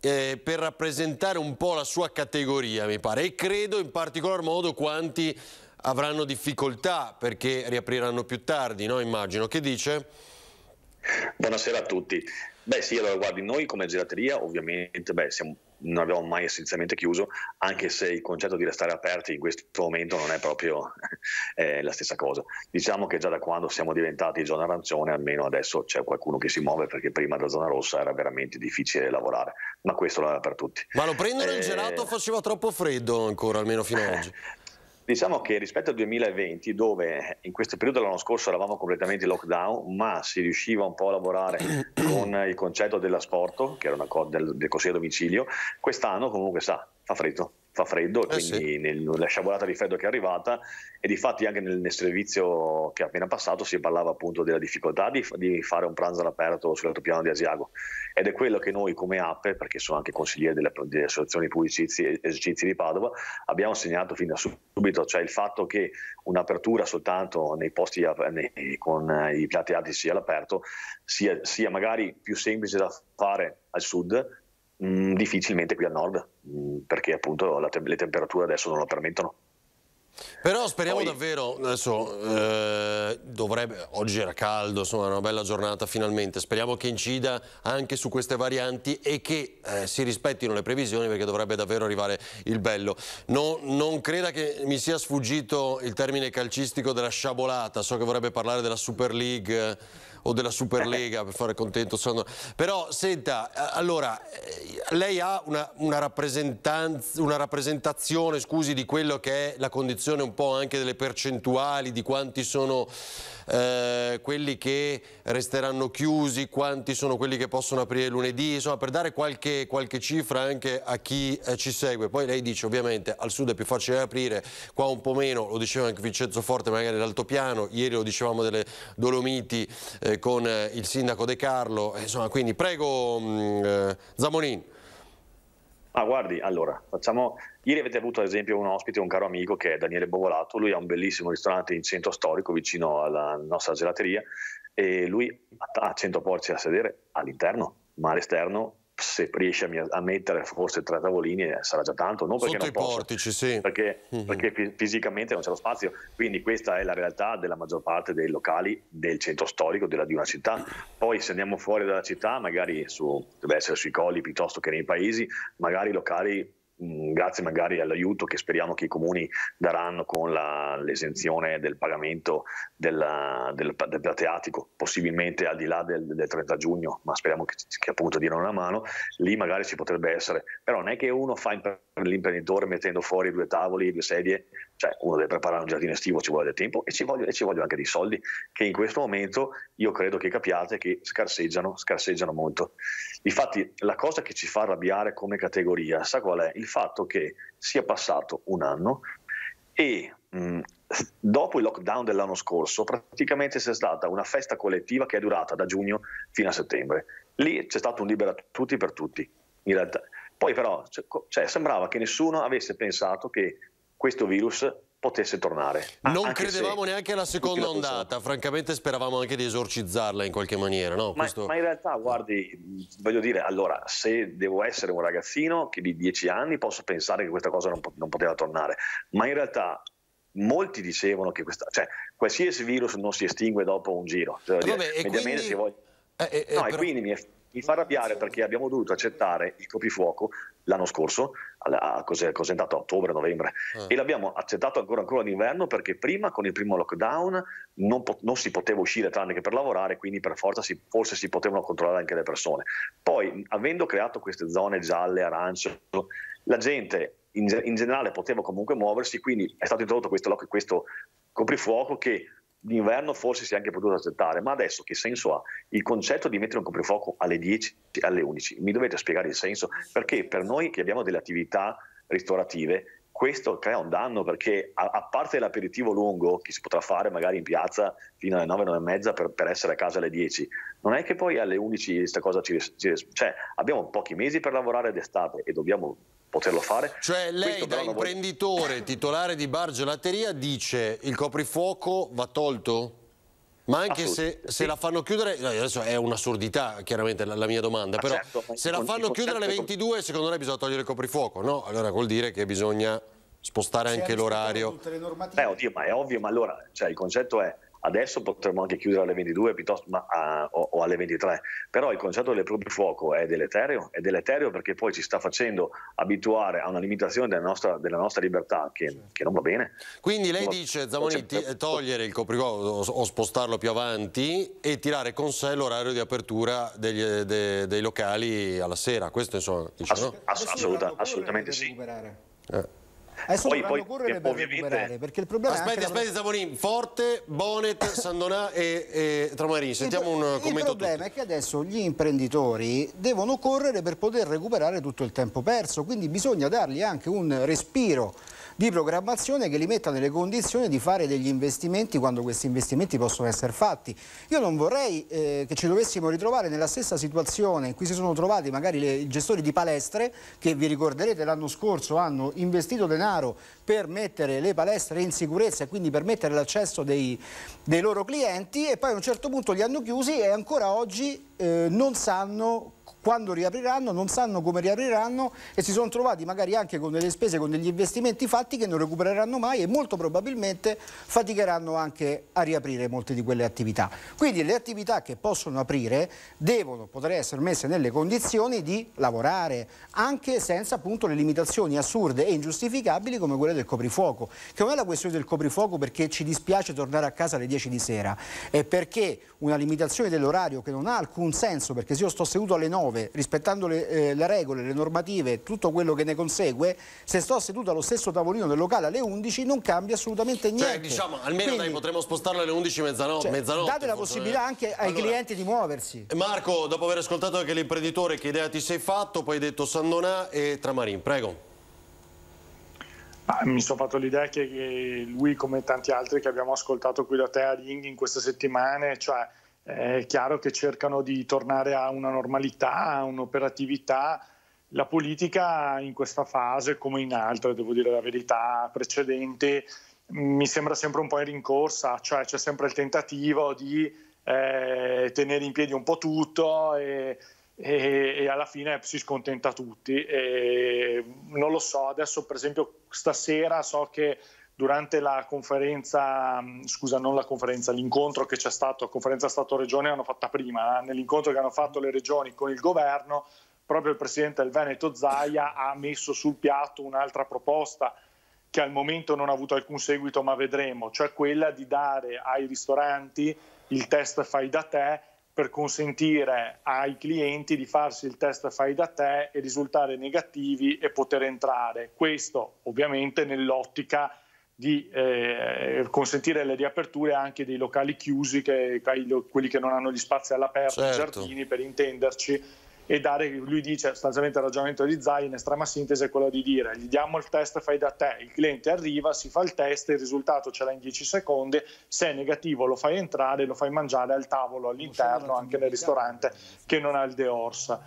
eh, per rappresentare un po' la sua categoria, mi pare, e credo in particolar modo quanti avranno difficoltà perché riapriranno più tardi, no? immagino. Che dice?
Buonasera a tutti. Beh sì, allora guardi, noi come gelateria ovviamente beh, siamo non abbiamo mai essenzialmente chiuso, anche se il concetto di restare aperti in questo momento non è proprio *laughs* eh, la stessa cosa. Diciamo che già da quando siamo diventati zona arancione, almeno adesso c'è qualcuno che si muove perché prima da zona rossa era veramente difficile lavorare, ma questo lo era per tutti. Ma lo prendono eh... il gelato
faceva troppo freddo ancora, almeno fino ad oggi.
*laughs* Diciamo che rispetto al 2020, dove in questo periodo l'anno scorso eravamo completamente in lockdown, ma si riusciva un po' a lavorare *clears throat* con il concetto dell'asporto, che era una cosa del, del consiglio a domicilio, quest'anno comunque sa, fa freddo fa freddo, eh quindi sì. nella sciabolata di freddo che è arrivata e di fatti anche nel, nel, servizio che è appena passato si parlava appunto della difficoltà di, di fare un pranzo all'aperto sull'altopiano di Asiago ed è quello che noi come app, perché sono anche consigliere delle, delle associazioni pubblicizi e esercizi di Padova, abbiamo segnato fin da subito, cioè il fatto che un'apertura soltanto nei posti nei, con i plateati sia all'aperto sia, sia magari più semplice da fare al sud Mm, difficilmente qui a nord, mm, perché appunto te- le temperature adesso non lo permettono.
Però speriamo Poi... davvero, adesso eh, dovrebbe, oggi era caldo, insomma era una bella giornata finalmente, speriamo che incida anche su queste varianti e che eh, si rispettino le previsioni perché dovrebbe davvero arrivare il bello. No, non creda che mi sia sfuggito il termine calcistico della sciabolata, so che vorrebbe parlare della Super League o della Superlega *laughs* per fare contento sono... Però senta, allora, eh, lei ha una, una, rappresentanza, una rappresentazione scusi, di quello che è la condizione un po' anche delle percentuali, di quanti sono eh, quelli che resteranno chiusi, quanti sono quelli che possono aprire lunedì, insomma per dare qualche, qualche cifra anche a chi eh, ci segue. Poi lei dice ovviamente al sud è più facile aprire, qua un po' meno, lo diceva anche Vincenzo Forte magari l'altopiano, ieri lo dicevamo delle Dolomiti eh, con eh, il sindaco De Carlo, eh, insomma quindi prego mh, mm, Zamonin.
Ah, guardi, allora, facciamo... Ieri avete avuto ad esempio un ospite, un caro amico che è Daniele Bovolato, lui ha un bellissimo ristorante in centro storico vicino alla nostra gelateria e lui ha 100 porci a sedere all'interno, ma all'esterno se riesce a, a, mettere forse tre tavolini eh, sarà già tanto, non perché Sotto non posso, portici, sì. perché, mm-hmm. perché, fisicamente non c'è lo spazio, quindi questa è la realtà della maggior parte dei locali del centro storico della, di una città, poi se andiamo fuori dalla città, magari su, deve essere sui colli piuttosto che nei paesi, magari i locali Mm, grazie magari all'aiuto che speriamo che i comuni daranno con la, l'esenzione del pagamento della, del, del, plateatico, possibilmente al di là del, del 30 giugno, ma speriamo che, che appunto diano una mano, lì magari ci potrebbe essere, però non è che uno fa l'imprenditore mettendo fuori due tavoli, due sedie, cioè uno deve preparare un giardino estivo, ci vuole del tempo e ci, vogliono anche dei soldi, che in questo momento io credo che capiate che scarseggiano, scarseggiano molto. Infatti la cosa che ci fa arrabbiare come categoria, sa qual è? Il fatto che sia passato un anno e mh, mm, dopo il lockdown dell'anno scorso praticamente c'è stata una festa collettiva che è durata da giugno fino a settembre. Lì c'è stato un libero a tutti per tutti, in realtà. Poi però cioè, cioè sembrava che nessuno avesse pensato che questo virus potesse tornare.
non ah, credevamo neanche alla seconda ondata, francamente speravamo anche di esorcizzarla in
qualche maniera. No? Ma, Questo... ma, in realtà, guardi, voglio dire, allora, se devo essere un ragazzino che di dieci anni posso pensare che questa cosa non, non poteva tornare, ma in realtà molti dicevano che questa, cioè, qualsiasi virus non si estingue dopo un giro. Cioè, eh, dire, vabbè, quindi... Voglio...
Eh, eh, eh, no, però... e
quindi mi, mi fa arrabbiare perché abbiamo dovuto accettare il coprifuoco l'anno scorso a, cos'è, andato a ottobre, novembre ah. e l'abbiamo accettato ancora, ancora d'inverno perché prima con il primo lockdown non, po- non, si poteva uscire tranne che per lavorare, quindi per forza si, forse si potevano controllare anche le persone. Poi avendo creato queste zone gialle, arancio, la gente in, in generale poteva comunque muoversi, quindi è stato introdotto questo, questo coprifuoco che d'inverno forse si è anche potuto accettare, ma adesso che senso ha il concetto di mettere un coprifuoco alle 10, alle 11? Mi dovete spiegare il senso? Perché per noi che abbiamo delle attività ristorative, questo crea un danno perché a, a parte l'aperitivo lungo che si potrà fare magari in piazza fino alle 9, 9 e mezza per, per essere a casa alle 10, non è che poi alle 11 questa cosa ci, ci... cioè abbiamo pochi mesi per lavorare d'estate e dobbiamo poterlo fare. Cioè lei Questo da
imprenditore, vuoi... titolare di bar gelateria, dice il coprifuoco va tolto? Ma anche se, se sì. la fanno chiudere, adesso è un'assurdità chiaramente la, la, mia domanda, però certo, se la fanno chiudere alle 22 secondo lei bisogna togliere il coprifuoco, no? Allora vuol dire che bisogna spostare anche l'orario.
Beh oddio, ma è ovvio, ma allora cioè, il concetto è Adesso potremmo anche chiudere alle 22 ma, a, ah, o, o, alle 23, però il concetto delle prove di fuoco è deleterio, è deleterio perché poi ci sta facendo abituare a una limitazione della nostra, della nostra libertà che, che, non va bene. Quindi lei dice, Zamonetti,
eh, togliere il coprifuoco o, spostarlo più avanti e tirare con sé l'orario di apertura degli, de, dei locali alla sera, questo insomma dice, Ass no?
ass eh
assolutamente, assolutamente
sì.
Eh. Adesso eh, poi, poi correre per ovviamente... perché il
problema aspetti, è aspetti la... Savonin, Forte, Bonet, Sandonà e, e Tramarini. Sentiamo il, un eh, commento Il problema tutto. è che
adesso gli imprenditori devono correre per poter recuperare tutto il tempo perso, quindi bisogna dargli anche un respiro di programmazione che li metta nelle condizioni di fare degli investimenti quando questi investimenti possono essere fatti. Io non vorrei eh, che ci dovessimo ritrovare nella stessa situazione in cui si sono trovati magari le, i gestori di palestre che vi ricorderete l'anno scorso hanno investito denaro per mettere le palestre in sicurezza e quindi permettere l'accesso dei, dei loro clienti e poi a un certo punto li hanno chiusi e ancora oggi eh, non sanno quando riapriranno non sanno come riapriranno e si sono trovati magari anche con delle spese, con degli investimenti fatti che non recupereranno mai e molto probabilmente faticheranno anche a riaprire molte di quelle attività. Quindi le attività che possono aprire devono poter essere messe nelle condizioni di lavorare anche senza appunto le limitazioni assurde e ingiustificabili come quelle del coprifuoco, che non è la questione del coprifuoco perché ci dispiace tornare a casa alle 10 di sera, è perché una limitazione dell'orario che non ha alcun senso perché se io sto seduto alle 9 19, rispettando le, eh, le, regole, le normative, tutto quello che ne consegue, se sto seduto allo stesso tavolino del locale alle 11 non cambia assolutamente cioè,
niente. Cioè, diciamo, almeno Quindi, dai, potremmo spostarlo alle 11 mezzanotte. Cioè, mezzanotte date la possibilità eh. anche ai allora, clienti
di muoversi.
Eh, Marco, dopo aver ascoltato anche l'imprenditore, che idea ti sei fatto? Poi hai detto Sandonà e Tramarin, prego. mi sono fatto l'idea che lui,
come tanti altri che abbiamo ascoltato qui da te a Ring in queste settimane, cioè è chiaro che cercano di tornare a una normalità, a un'operatività. La politica in questa fase, come in altre, devo dire la verità, precedente, mi sembra sempre un po' in rincorsa, cioè c'è sempre il tentativo di eh, tenere in piedi un po' tutto e, e, e alla fine si scontenta tutti. E non lo so, adesso per esempio stasera so che durante la conferenza, scusa, non la conferenza, l'incontro che c'è stato, la conferenza Stato-Regione hanno fatta prima, eh. nell'incontro che hanno fatto le regioni con il governo, proprio il presidente del Veneto Zaia ha messo sul piatto un'altra proposta che al momento non ha avuto alcun seguito, ma vedremo, cioè quella di dare ai ristoranti il test fai da te per consentire ai clienti di farsi il test fai da te e risultare negativi e poter entrare. Questo ovviamente nell'ottica di eh, consentire le riaperture anche dei locali chiusi, che, quelli che non hanno gli spazi all'aperto, certo. i giardini per intenderci, e dare, lui dice sostanzialmente il ragionamento di Zai in estrema sintesi è quello di dire gli diamo il test fai da te, il cliente arriva, si fa il test, il risultato ce l'ha in 10 secondi, se è negativo lo fai entrare, lo fai mangiare al tavolo all'interno, anche nel ristorante che non ha il deors.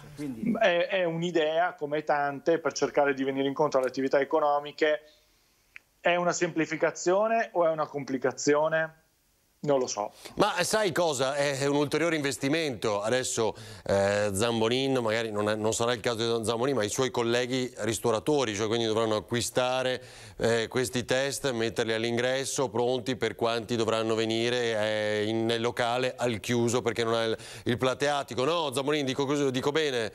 È, è un'idea come tante per cercare di venire incontro alle attività economiche è una semplificazione o è una complicazione? Non lo so.
Ma sai cosa? È un ulteriore investimento. Adesso eh, Zambonin, magari non, è, non, sarà il caso di Zambonin, ma i suoi colleghi ristoratori, cioè quindi dovranno acquistare eh, questi test, metterli all'ingresso, pronti per quanti dovranno venire eh, in, nel locale al chiuso perché non ha il, il plateatico. No, Zambonin, dico, dico bene.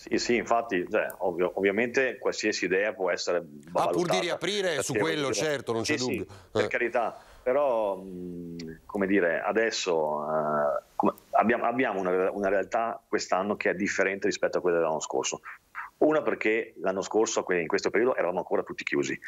Sì, sì, infatti, cioè, ovvio, ovviamente qualsiasi idea può essere valutata. Ah, pur di riaprire su quello, certo, non c'è sì, dubbio. Sì, eh. Per carità, però, mh, come dire, adesso uh, come, abbiamo, abbiamo una, una realtà quest'anno che è differente rispetto a quella dell'anno scorso. Una perché l'anno scorso, in questo periodo, eravamo ancora tutti chiusi.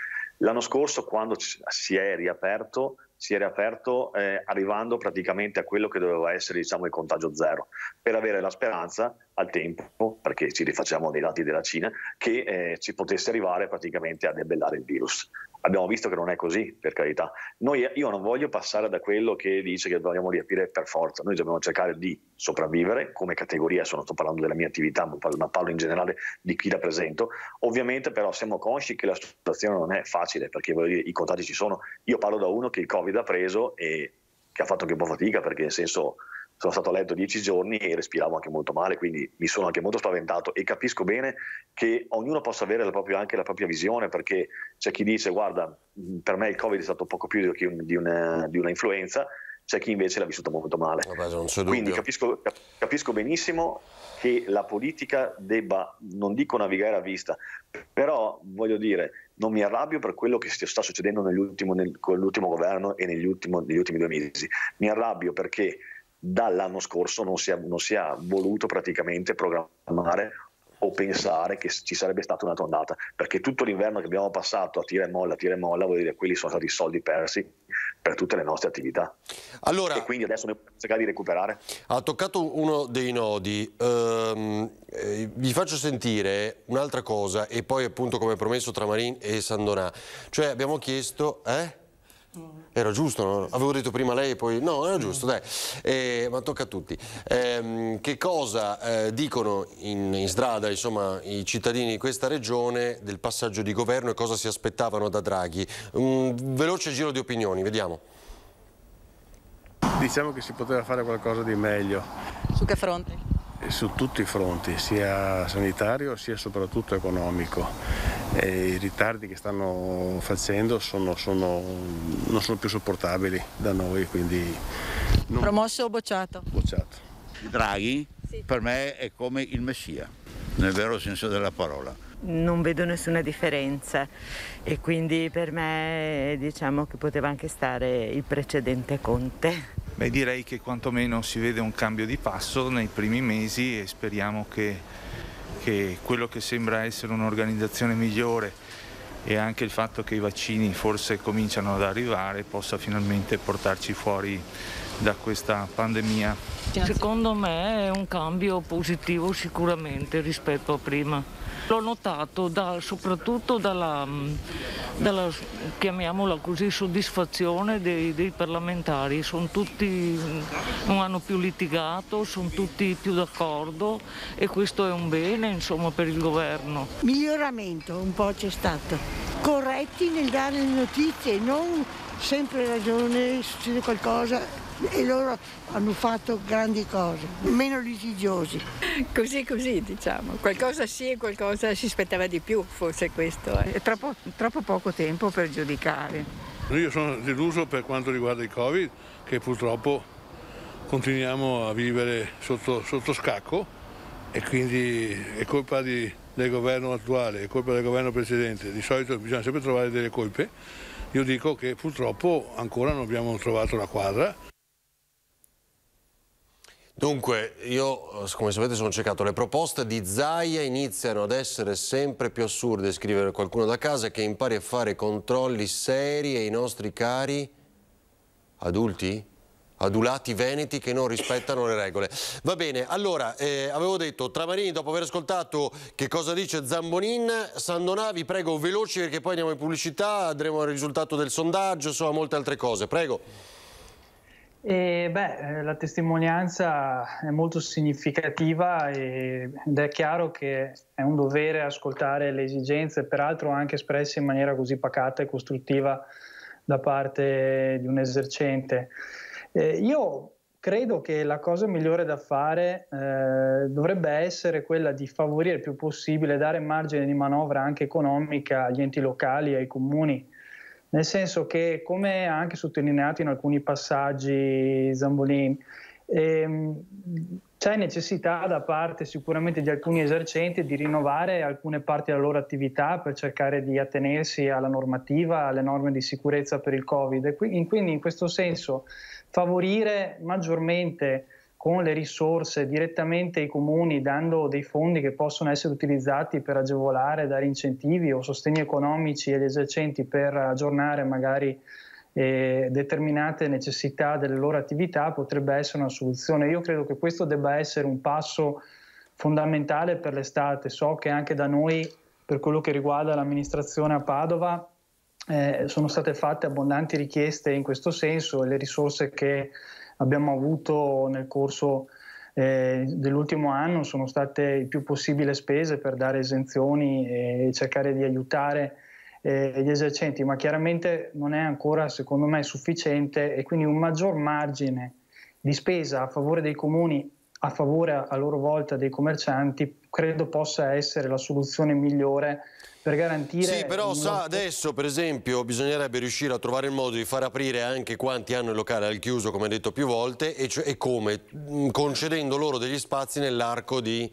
L'anno scorso, quando si è riaperto, si è riaperto eh, arrivando praticamente a quello che doveva essere diciamo, il contagio zero, per avere la speranza al tempo, perché ci rifacciamo dei dati della Cina, che eh, si potesse arrivare praticamente a debellare il virus. Abbiamo visto che non è così, per carità. Noi, io non voglio passare da quello che dice che dobbiamo riaprire per forza, noi dobbiamo cercare di sopravvivere come categoria, sono, sto parlando della mia attività, ma parlo in generale di chi la presento. Ovviamente però siamo consci che la situazione non è facile, perché dire, i contatti ci sono. Io parlo da uno che il Covid ha preso e che ha fatto anche un po' fatica, perché nel senso sono stato a letto dieci giorni e respiravo anche molto male, quindi mi sono anche molto spaventato e capisco bene che ognuno possa avere la propria, anche la propria visione, perché c'è chi dice guarda, per me il Covid è stato poco più di, un, di, una, di una influenza, c'è chi invece l'ha vissuta molto male. Vabbè, Quindi capisco, capisco, benissimo che la politica debba, non dico navigare a vista, però voglio dire, non mi arrabbio per quello che sta succedendo nel, con l'ultimo governo e negli, ultimo, negli ultimi due mesi. Mi arrabbio perché dall'anno scorso non si, è, non si è voluto praticamente programmare o pensare che ci sarebbe stata un'altra ondata, perché tutto l'inverno che abbiamo passato a tira e molla, a tira e molla, vuol dire che quelli sono stati soldi persi per tutte le nostre attività. Allora, e quindi adesso noi cercare di recuperare.
Ha toccato uno dei nodi, um, eh, vi faccio sentire un'altra cosa e poi appunto come promesso tra Marin e Sandonà, cioè abbiamo chiesto... Eh? Era giusto, no? avevo detto prima lei e poi... No, era giusto, dai, eh, ma tocca a tutti. Eh, che cosa eh, dicono in, in strada insomma, i cittadini di questa regione del passaggio di governo e cosa si aspettavano da Draghi? Un veloce giro di opinioni, vediamo.
Diciamo che si poteva fare qualcosa di meglio.
Su che fronte?
su tutti i fronti, sia sanitario sia soprattutto economico. E I ritardi che stanno facendo sono, sono, non sono più sopportabili da noi, quindi... Non...
Promosso o bocciato? Bocciato.
Draghi sì. per me è come il Messia, nel vero senso della
parola. Non vedo nessuna differenza e quindi per me diciamo che poteva anche stare il precedente Conte.
Beh, direi che quantomeno si vede un cambio di passo nei primi mesi e speriamo che, che quello che sembra essere un'organizzazione migliore e anche il fatto che i vaccini forse cominciano ad arrivare possa finalmente portarci fuori da questa pandemia.
Secondo me è un cambio positivo sicuramente rispetto a prima l'ho notato da, soprattutto dalla, mm, dalla, chiamiamola così,
soddisfazione dei, dei parlamentari. Sono tutti, mm, non hanno più litigato, sono tutti più d'accordo e questo è un bene insomma, per il governo.
Miglioramento un po' c'è stato. Corretti nel dare le notizie, non sempre ragione, succede qualcosa e loro hanno fatto grandi cose, meno litigiosi.
Così così diciamo, qualcosa sì e qualcosa si aspettava di più, forse questo. Eh. È troppo, troppo poco tempo per giudicare.
Io sono deluso per quanto riguarda il Covid, che purtroppo continuiamo a vivere sotto, sotto scacco e quindi è colpa di, del governo attuale, è colpa del governo precedente. Di solito bisogna sempre trovare delle colpe. Io dico che purtroppo ancora non abbiamo trovato la quadra.
Dunque, io eh, come sapete sono cercato le proposte di Zaia iniziano ad essere sempre più assurde, scrivere qualcuno da casa che impari a fare controlli seri ai nostri cari adulti? adulati veneti che non rispettano le regole. Va bene, allora, eh, avevo detto, Tramarini, dopo aver ascoltato che cosa dice Zambonin, Sandonà, vi prego veloci perché poi andiamo in pubblicità, andremo al risultato del sondaggio, insomma molte altre cose. Prego.
E beh, eh, la testimonianza è molto significativa ed è chiaro che è un dovere ascoltare le esigenze, peraltro anche espresse in maniera così pacata e costruttiva da parte di un esercente. Eh, io credo che la cosa migliore da fare eh, dovrebbe essere quella di favorire il più possibile, dare margine di manovra anche economica agli enti locali, ai comuni, nel senso che, come ha anche sottolineato in alcuni passaggi Zambolini, ehm, c'è necessità da parte sicuramente di alcuni esercenti di rinnovare alcune parti della loro attività per cercare di attenersi alla normativa, alle norme di sicurezza per il Covid. E quindi in questo senso favorire maggiormente con le risorse direttamente ai comuni, dando dei fondi che possono essere utilizzati per agevolare, dare incentivi o sostegni economici agli esercenti per aggiornare magari eh, determinate necessità delle loro attività, potrebbe essere una soluzione. Io credo che questo debba essere un passo fondamentale per l'estate. So che anche da noi, per quello che riguarda l'amministrazione a Padova, eh, sono state fatte abbondanti richieste in questo senso e le risorse che abbiamo avuto nel corso eh, dell'ultimo anno sono state il più possibile spese per dare esenzioni e cercare di aiutare eh, gli esercenti, ma chiaramente non è ancora secondo me sufficiente e quindi un maggior margine di spesa a favore dei comuni, a favore a loro volta dei commercianti, credo possa essere la soluzione migliore per garantire... Sì, però sa, nostro...
adesso per esempio bisognerebbe riuscire a trovare il modo di far aprire anche quanti hanno il locale al chiuso, come detto più volte, e, cioè, e come? Mm, concedendo loro degli spazi nell'arco di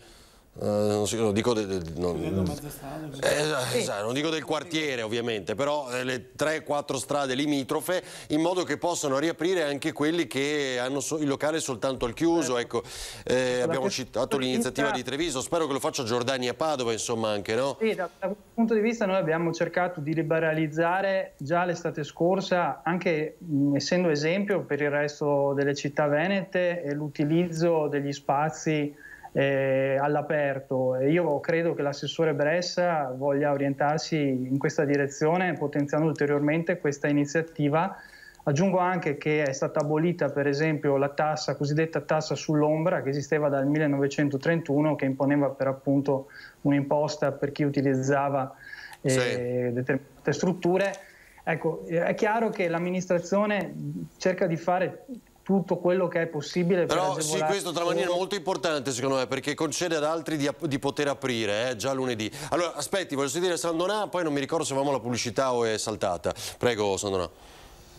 Uh, non, so, non, dico del, non, mm. eh, eh, esatto, non dico del quartiere ovviamente, però eh, le 3-4 strade limitrofe in modo che possano riaprire anche quelli che hanno so, il locale soltanto al chiuso. Certo. Ecco, eh, abbiamo citato l'iniziativa di Treviso, spero che lo faccia Giordani a Padova insomma anche, no?
Sì, da, da questo punto di vista noi abbiamo cercato di liberalizzare già l'estate scorsa, anche mh, essendo esempio per il resto delle città venete, l'utilizzo degli spazi eh, all'aperto e io credo che l'assessore Bressa voglia orientarsi in questa direzione potenziando ulteriormente questa iniziativa. Aggiungo anche che è stata abolita per esempio la tassa, cosiddetta tassa sull'ombra che esisteva dal 1931 che imponeva per appunto un'imposta per chi utilizzava eh, sì. determinate strutture. Ecco, è chiaro che l'amministrazione cerca di fare tutto quello che è possibile. Però per agevolare... sì, questo tra maniera
molto importante secondo me, perché concede ad altri di, di poter aprire eh, già lunedì. Allora, aspetti, voglio sentire Sandonà, poi non mi ricordo se avevamo la pubblicità o è saltata. Prego, Sandonà.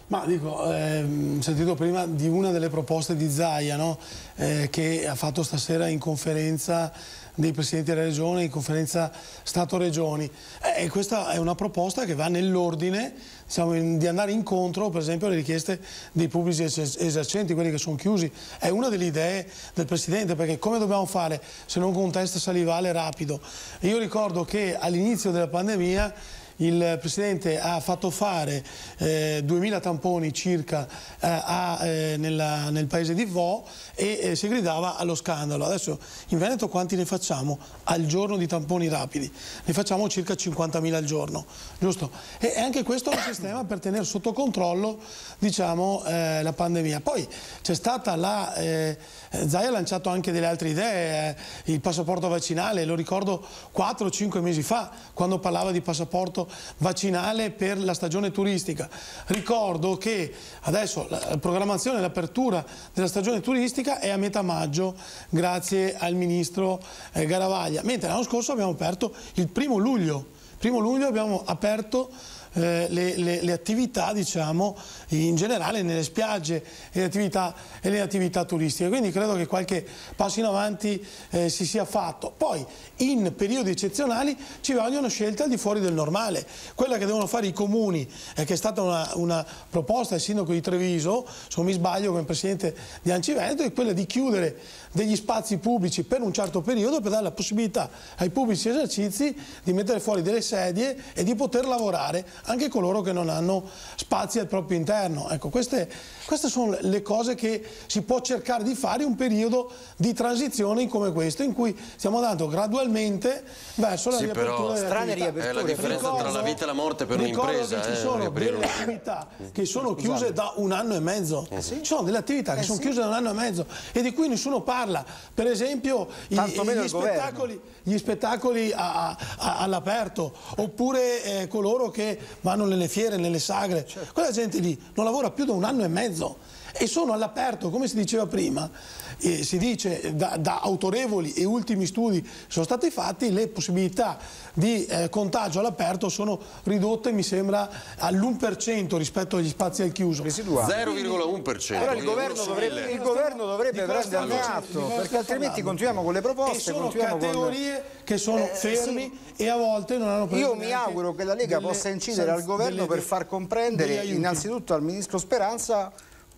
Ma dico, ho eh, sentito prima di una delle proposte di Zaia no? eh, che ha fatto stasera in conferenza dei Presidenti della Regione in conferenza Stato-Regioni. Eh, questa è una proposta che va nell'ordine diciamo, di andare incontro per esempio alle richieste dei pubblici esercenti, quelli che sono chiusi. È una delle idee del Presidente perché come dobbiamo fare se non con un test salivale rapido? Io ricordo che all'inizio della pandemia il Presidente ha fatto fare eh, 2.000 tamponi circa eh, a, eh, nella, nel paese di Vo e eh, si gridava allo scandalo. Adesso in Veneto quanti ne facciamo al giorno di tamponi rapidi? Ne facciamo circa 50.000 al giorno, giusto? E, e anche questo è un sistema per tenere sotto controllo diciamo, eh, la pandemia. Poi c'è stata la... Eh, Zai ha lanciato anche delle altre idee, il passaporto vaccinale, lo ricordo 4-5 mesi fa quando parlava di passaporto vaccinale per la stagione turistica. Ricordo che adesso la programmazione e l'apertura della stagione turistica è a metà maggio grazie al Ministro eh, Garavaglia, mentre l'anno scorso abbiamo aperto il primo luglio, primo luglio abbiamo aperto eh, le, le, le, attività diciamo, in generale nelle spiagge e le attività, e le attività turistiche. Quindi credo che qualche passo in avanti eh, si sia fatto. Poi in periodi eccezionali ci vogliono scelte al di fuori del normale. Quella che devono fare i comuni, eh, che è stata una, una, proposta del sindaco di Treviso, se non mi sbaglio come presidente di Anciveneto, è quella di chiudere degli spazi pubblici per un certo periodo per dare la possibilità ai pubblici esercizi di mettere fuori delle sedie e di poter lavorare anche coloro che non hanno spazi al proprio interno. Ecco, queste, queste sono le cose che si può cercare di fare in un periodo di transizione come questo, in cui stiamo andando gradualmente verso la sì, riapertura strane riaperture. È eh, la differenza ricordo, tra la vita e la morte per un'impresa. Ci eh, sono eh, delle attività che sono chiuse da un anno e mezzo. Eh sì. Ci sono delle attività che eh sono chiuse da un anno e mezzo e di cui nessuno parla parla. Per esempio i, gli, spettacoli, gli, spettacoli, all'aperto, oppure eh, coloro che vanno nelle fiere, nelle sagre. Certo. Quella gente lì non lavora più da un anno e mezzo e sono all'aperto, come si diceva prima, eh, si dice da, da, autorevoli e ultimi studi sono stati fatti, le possibilità di eh, contagio all'aperto sono ridotte, mi sembra, all'1% rispetto agli spazi al chiuso.
0,1%. Allora il governo dovrebbe, il governo dovrebbe prendere atto,
perché altrimenti continuiamo con le proposte. E sono categorie con... che sono eh, fermi sì. e a volte non hanno preso Io mi auguro che la Lega delle, possa incidere al governo delle, per far comprendere innanzitutto
al Ministro Speranza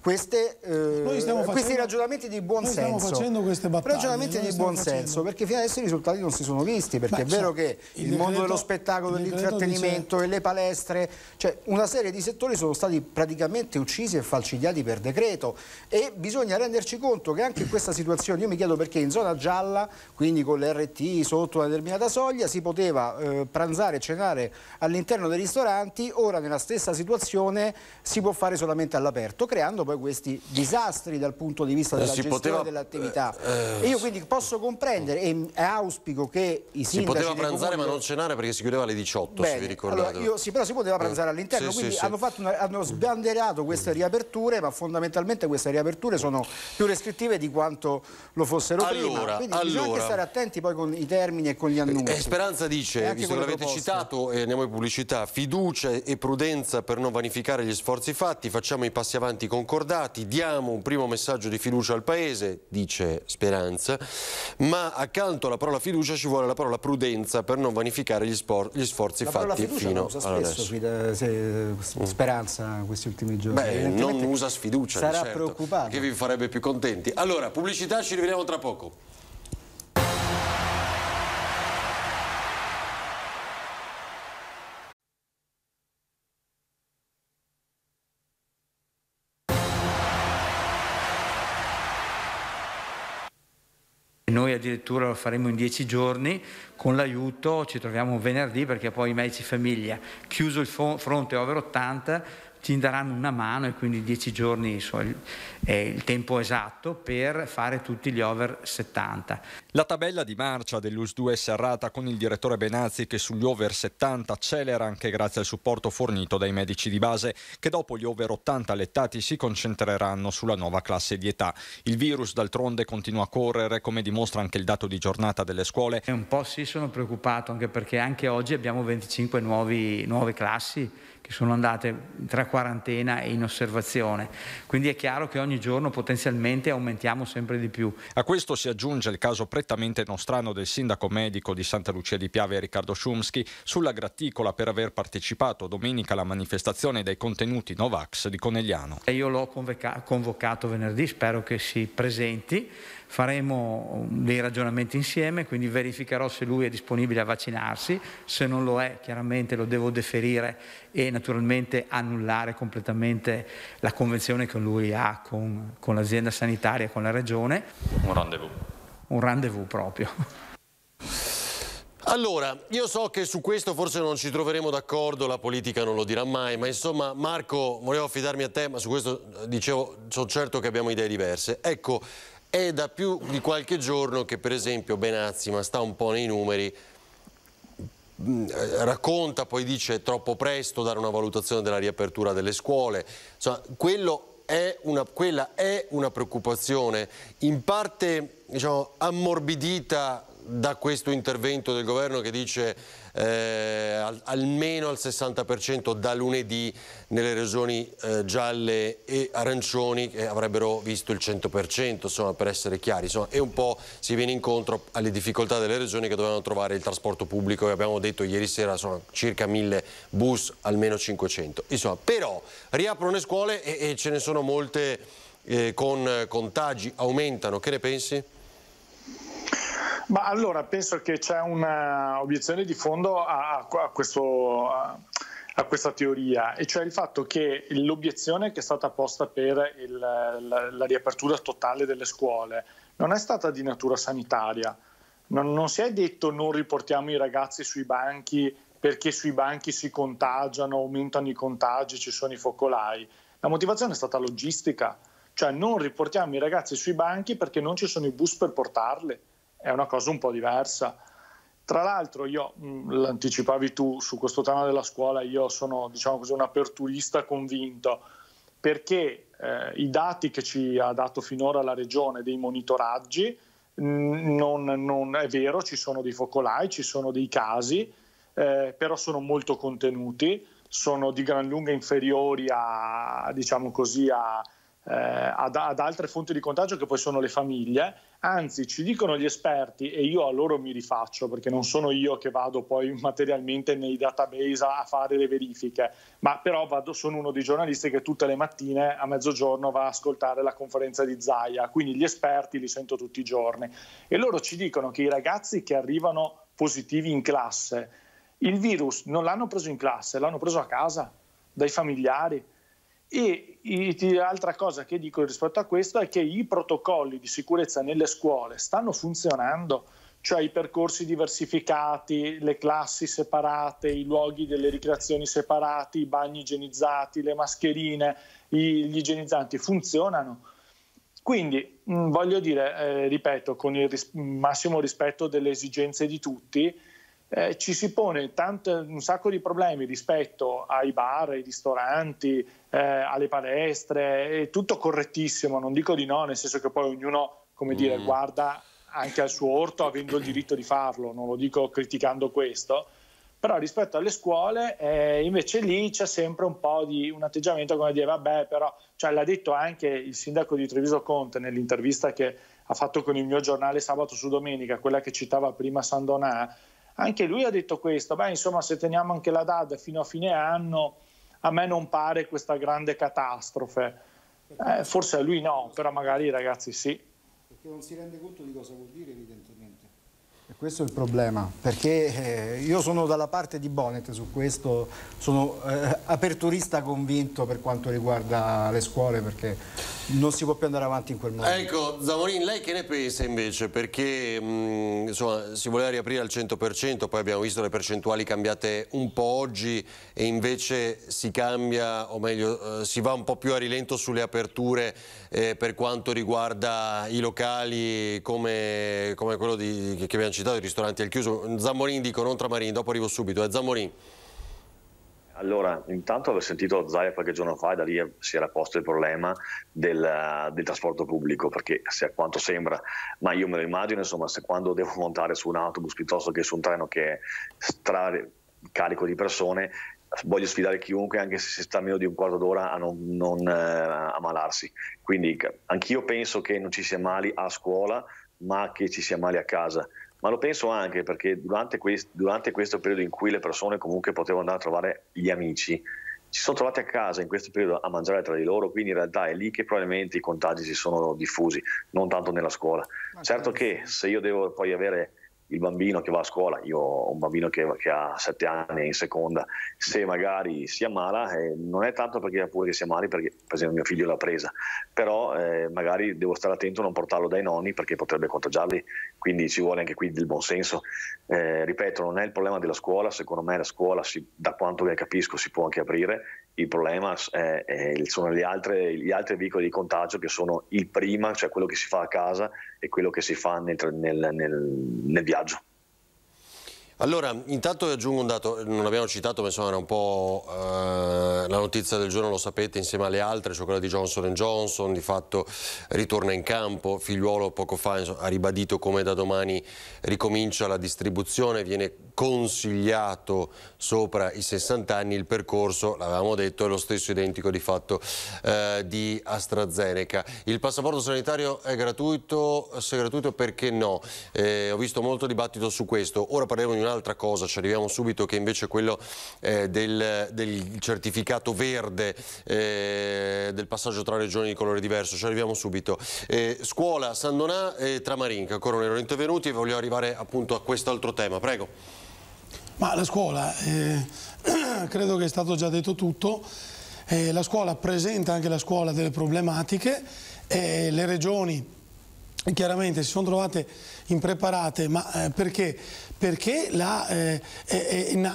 queste, eh, facendo, questi ragionamenti di buon noi senso. Stiamo facendo queste battaglie. Ragionamenti di buon facendo. senso, perché fino adesso i risultati non si sono visti, perché Beh, è vero cioè, che il, decreto, mondo dello spettacolo, dell'intrattenimento, dice... le palestre, cioè una serie di settori sono stati praticamente uccisi e falcidiati per decreto e bisogna renderci conto che anche in questa situazione, io mi chiedo perché in zona gialla, quindi con l'RT sotto una determinata soglia, si poteva eh, pranzare e cenare all'interno dei ristoranti, ora nella stessa situazione si può fare solamente all'aperto, creando poi questi disastri dal punto di vista eh, della si gestione poteva... dell'attività. Eh, eh, io quindi posso comprendere e mm, auspico che i sindaci... Si poteva pranzare comuni... ma non
cenare perché si chiudeva alle 18, Bene. se vi ricordate. Allora, io,
sì, però si poteva eh, pranzare all'interno, sì, quindi sì, hanno, una, hanno, sbandierato queste riaperture, ma fondamentalmente queste riaperture sono più restrittive di quanto
lo fossero allora, prima. Quindi allora. bisogna anche stare
attenti poi con i termini e con gli eh, annunci. Speranza dice, visto che l'avete
citato, e andiamo in pubblicità, fiducia e prudenza per non vanificare gli sforzi fatti, facciamo i passi avanti con coraggio accordati, diamo un primo messaggio di fiducia al Paese, dice Speranza, ma accanto alla parola fiducia ci vuole la parola prudenza per non vanificare gli, gli sforzi la fatti fino ad adesso.
Da, se, mm. speranza questi ultimi
giorni. Beh, non usa sfiducia, sarà certo, preoccupato. che vi farebbe più contenti. Allora, pubblicità, ci rivediamo tra poco.
Noi addirittura lo faremo in dieci giorni, con l'aiuto ci troviamo un
venerdì perché poi i medici famiglia, chiuso il fronte over 80, ci daranno una
mano e quindi 10 giorni è il tempo esatto per fare tutti gli over 70. La tabella di marcia dell'US 2 è serrata con il direttore Benazzi che sugli over 70 accelera anche grazie al supporto fornito dai medici di base che dopo gli over 80 lettati si concentreranno sulla nuova classe di età. Il virus d'altronde continua a correre come dimostra anche il dato di giornata delle scuole. Un po' sì sono preoccupato anche perché anche oggi abbiamo 25 nuovi, nuove classi che sono andate tra quarantena e in osservazione. Quindi è chiaro che ogni giorno potenzialmente aumentiamo sempre di più. A questo si aggiunge il caso prettamente nostrano del sindaco medico di Santa Lucia di Piave Riccardo Schumsky sulla Gratticola per aver partecipato domenica alla manifestazione dei contenuti Novax di Conegliano. Io l'ho convocato venerdì, spero che si presenti
faremo um, dei ragionamenti insieme, quindi verificherò se lui è disponibile a vaccinarsi, se non lo è chiaramente lo devo deferire e naturalmente annullare completamente
la convenzione che lui ha con, con l'azienda sanitaria, con la regione. Un rendezvous. Un rendezvous proprio.
Allora, io so che su questo forse non ci troveremo d'accordo, la politica non lo dirà mai, ma insomma Marco, volevo affidarmi a te, ma su questo eh, dicevo, sono certo che abbiamo idee diverse. Ecco, è da più di qualche giorno che per esempio Benazzi, ma sta un po' nei numeri, mm, racconta, poi dice troppo presto dare una valutazione della riapertura delle scuole. Insomma, è una, quella è una preoccupazione in parte diciamo, ammorbidita da questo intervento del governo che dice eh, al, almeno al 60% da lunedì nelle regioni eh, gialle e arancioni che avrebbero visto il 100%, insomma, per essere chiari, insomma, e un po' si viene incontro alle difficoltà delle regioni che dovevano trovare il trasporto pubblico e abbiamo detto ieri sera sono circa 1000 bus, almeno 500. Insomma, però riaprono le scuole e, e ce ne sono molte eh, con contagi, aumentano, che ne pensi?
Ma allora penso che c'è un'obiezione di fondo a, a, questo, a, a, questa teoria, e cioè il fatto che l'obiezione che è stata posta per il, la, la, riapertura totale delle scuole non è stata di natura sanitaria. Non, non si è detto non riportiamo i ragazzi sui banchi perché sui banchi si contagiano, aumentano i contagi, ci sono i focolai. La motivazione è stata logistica, cioè non riportiamo i ragazzi sui banchi perché non ci sono i bus per portarli è una cosa un po' diversa. Tra l'altro, io mm, l'anticipavi tu su questo tema della scuola, io sono diciamo così, un aperturista convinto perché eh, i dati che ci ha dato finora la regione dei monitoraggi non, non è vero, ci sono dei focolai, ci sono dei casi, eh, però sono molto contenuti, sono di gran lunga inferiori a, diciamo così, a, eh, ad, ad, altre fonti di contagio che poi sono le famiglie, anzi ci dicono gli esperti e io a loro mi rifaccio perché non sono io che vado poi *laughs* materialmente nei database a fare le verifiche, ma però vado, sono uno dei giornalisti che tutte le mattine a mezzogiorno va a ascoltare la conferenza di Zaia, quindi gli esperti li sento tutti i giorni e loro ci dicono che i ragazzi che arrivano positivi in classe, il virus non l'hanno preso in classe, l'hanno preso a casa, dai familiari e l'altra cosa che dico rispetto a questo è che i protocolli di sicurezza nelle scuole stanno funzionando, cioè i percorsi diversificati, le classi separate, i luoghi delle ricreazioni separati, i bagni igienizzati, le mascherine, gli igienizzanti funzionano. Quindi voglio dire, eh, ripeto, con il ris- massimo rispetto delle esigenze di tutti, eh, ci si pone tante, un sacco di problemi rispetto ai bar, ai ristoranti, eh, alle palestre, è tutto correttissimo, non dico di no, nel senso che poi ognuno, come dire, mm. guarda anche al suo orto avendo il diritto di farlo, non lo dico criticando questo, però rispetto alle scuole eh, invece lì c'è sempre un po' di un atteggiamento come dire vabbè però cioè, l'ha detto anche il sindaco di Treviso Conte nell'intervista che ha fatto con il mio giornale sabato su domenica quella che citava prima Sandonà anche lui ha detto questo, beh insomma se teniamo anche la DAD fino a fine anno a me non pare questa grande catastrofe, eh, forse a lui no, però magari i ragazzi sì.
Perché non si rende conto di cosa vuol dire evidentemente. Questo è il problema, perché eh, io sono dalla parte di Bonnet su questo, sono eh, aperturista convinto per quanto riguarda le scuole, perché non si può più andare avanti in quel modo.
Ecco, Zamorin, lei che ne pensa invece? Perché mh, mm, insomma, si voleva riaprire al 100%, poi abbiamo visto le percentuali cambiate un po' oggi e invece si cambia, o meglio, eh, si va un po' più a rilento sulle aperture eh, per quanto riguarda i locali come, come quello di, che abbiamo citato, i ristoranti al chiuso. Zamorin dico, non Tramarin, dopo arrivo
subito. Eh, Zammorin. Allora, intanto avevo sentito Zaia qualche giorno fa e da lì si era posto il problema del, del, trasporto pubblico, perché se a quanto sembra, ma io me lo immagino, insomma, se quando devo montare su un autobus piuttosto che su un treno che è stra carico di persone, voglio sfidare chiunque, anche se si sta meno di un quarto d'ora, a non, non eh, ammalarsi. Quindi anch'io penso che non ci sia ammali a scuola, ma che ci sia ammali a casa. Ma lo penso anche perché durante, quest- durante questo periodo in cui le persone comunque potevano andare a trovare gli amici, si sono trovate a casa in questo periodo a mangiare tra di loro, quindi in realtà è lì che probabilmente i contagi si sono diffusi, non tanto nella scuola. Ma certo, certo. che se io devo poi avere il bambino che va a scuola, io ho un bambino che, che ha sette anni in seconda, se magari si ammala, eh, non è tanto perché pure che si ammali, perché per esempio mio figlio l'ha presa, però eh, magari devo stare attento a non portarlo dai nonni perché potrebbe contagiarli, quindi ci vuole anche qui del buonsenso. Eh, ripeto, non è il problema della scuola, secondo me la scuola, si, da quanto che capisco, si può anche aprire, il problema è, è, sono altre, gli altri veicoli di contagio che sono il prima, cioè quello che si fa a casa e quello che si fa nel, nel, nel, nel viaggio. Allora, intanto aggiungo
un dato, non abbiamo citato, ma insomma era un po' eh, la notizia del giorno, lo sapete, insieme alle altre, cioè quella di Johnson Johnson, di fatto ritorna in campo, Figliuolo poco fa insomma, ha ribadito come da domani ricomincia la distribuzione, viene consigliato sopra i 60 anni il percorso, l'avevamo detto, è lo stesso identico di fatto eh, di AstraZeneca. Il passaporto sanitario è gratuito, se è gratuito perché no? Eh, ho visto molto dibattito su questo, ora parliamo di un'altra cosa, ci arriviamo subito che invece è quello eh, del, del, certificato verde eh, del passaggio tra regioni di colore diverso, ci arriviamo subito. Eh, scuola, San Donà e Tramarinca, ancora non erano intervenuti e voglio arrivare appunto a quest'altro tema, prego.
Ma la scuola, eh, *clears throat* credo che è stato già detto tutto, eh, la scuola presenta anche la scuola delle problematiche, eh, le regioni chiaramente si sono trovate impreparate, ma eh, perché? perché la, eh, eh,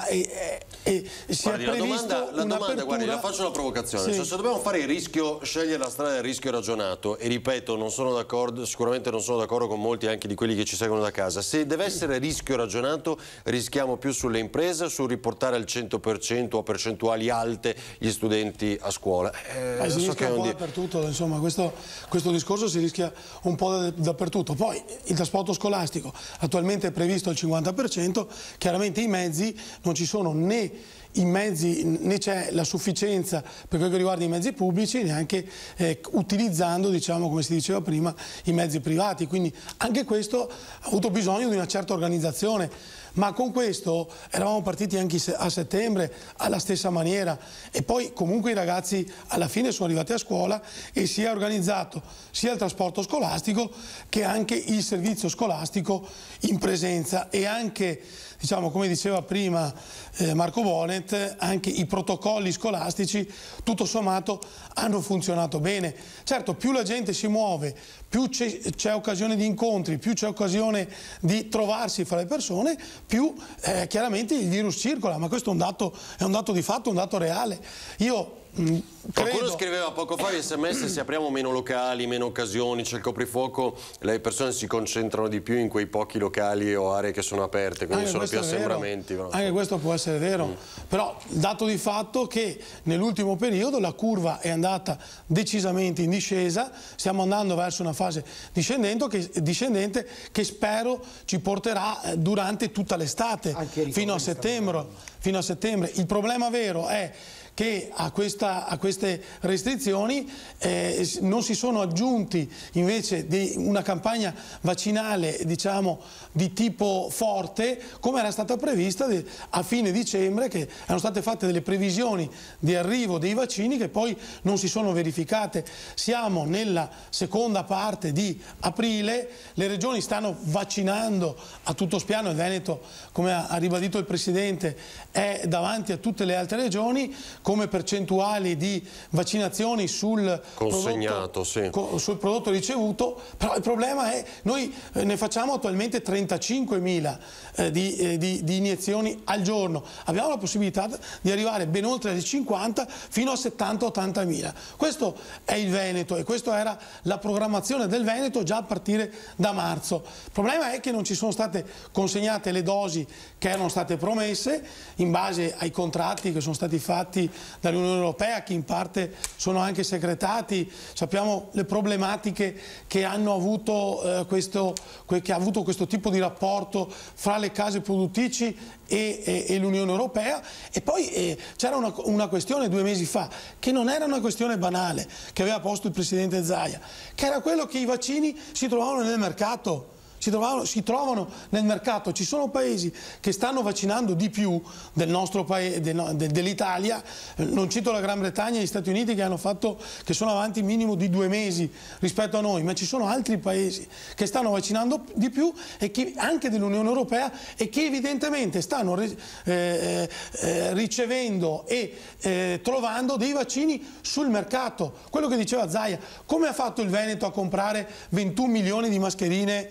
eh, si guardi, è previsto la domanda, la, domanda guardi, la faccio una provocazione, sì. cioè, se dobbiamo
fare il rischio, scegliere la strada del rischio ragionato e ripeto, non sono d'accordo, sicuramente non sono d'accordo con molti anche di quelli che ci seguono da casa, se deve essere rischio ragionato rischiamo più sulle imprese, sul riportare al 100% o a percentuali alte gli studenti a scuola. Eh,
si so rischia un po' dappertutto, insomma, questo, questo, discorso si rischia un po' dappertutto. Poi il trasporto scolastico attualmente è previsto al 50%, 50%, chiaramente i mezzi non ci sono né i mezzi né c'è la sufficienza per quel che riguarda i mezzi pubblici neanche eh, utilizzando diciamo come si diceva prima i mezzi privati quindi anche questo ha avuto bisogno di una certa organizzazione ma con questo eravamo partiti anche a settembre alla stessa maniera e poi comunque i ragazzi alla fine sono arrivati a scuola e si è organizzato sia il trasporto scolastico che anche il servizio scolastico in presenza e anche diciamo, come diceva prima eh, Marco Bonet, anche i protocolli scolastici tutto sommato hanno funzionato bene. Certo, più la gente si muove, più c'è occasione di incontri, più c'è occasione di trovarsi fra le persone, più eh, chiaramente il virus circola, ma questo è un dato, è un dato di fatto, un dato reale. Io mm, Credo. Qualcuno scriveva
poco fa gli sms se apriamo meno locali, meno occasioni, c'è il coprifuoco, le persone si concentrano di più in quei pochi locali o aree che sono aperte, quindi ah, sono più assembramenti. Anche questo
può essere vero, mm. però dato di fatto che nell'ultimo periodo la curva è andata decisamente in discesa, stiamo andando verso una fase che, discendente che, spero ci porterà eh, durante tutta l'estate, fino, fino a settembre. Il problema vero è che a, questa, a queste restrizioni eh, non si sono aggiunti invece di una campagna vaccinale diciamo, di tipo forte come era stata prevista a fine dicembre che erano state fatte delle previsioni di arrivo dei vaccini che poi non si sono verificate. Siamo nella seconda parte di aprile, le regioni stanno vaccinando a tutto spiano, il Veneto come ha ribadito il Presidente è davanti a tutte le altre regioni, come percentuali di vaccinazioni sul prodotto, sì. sul prodotto, ricevuto, però il problema è noi eh, ne facciamo attualmente 35.000 eh, di, eh, di, di, iniezioni al giorno, abbiamo la possibilità di arrivare ben oltre le 50 fino a 70-80.000. Questo è il Veneto e questa era la programmazione del Veneto già a partire da marzo. Il problema è che non ci sono state consegnate le dosi che erano state promesse in base ai contratti che sono stati fatti dall'Unione Europea, che in parte sono anche segretati, sappiamo le problematiche che, avuto, eh, questo, che ha avuto questo tipo di rapporto fra le case produttrici e, e, e l'Unione Europea e poi eh, c'era una, una questione due mesi fa che non era una questione banale che aveva posto il Presidente Zaia, che era quello che i vaccini si trovavano nel mercato si trovano, si trovano, nel mercato. Ci sono paesi che stanno vaccinando di più del dell'Italia, del, dell'Italia, non cito la Gran Bretagna e gli Stati Uniti che, fatto, che sono avanti minimo di due mesi rispetto a noi, ma ci sono altri paesi che stanno vaccinando di più e che, anche dell'Unione Europea e che evidentemente stanno eh, eh, ricevendo e eh, trovando dei vaccini sul mercato. Quello che diceva Zaia, come ha fatto il Veneto a comprare 21 milioni di mascherine?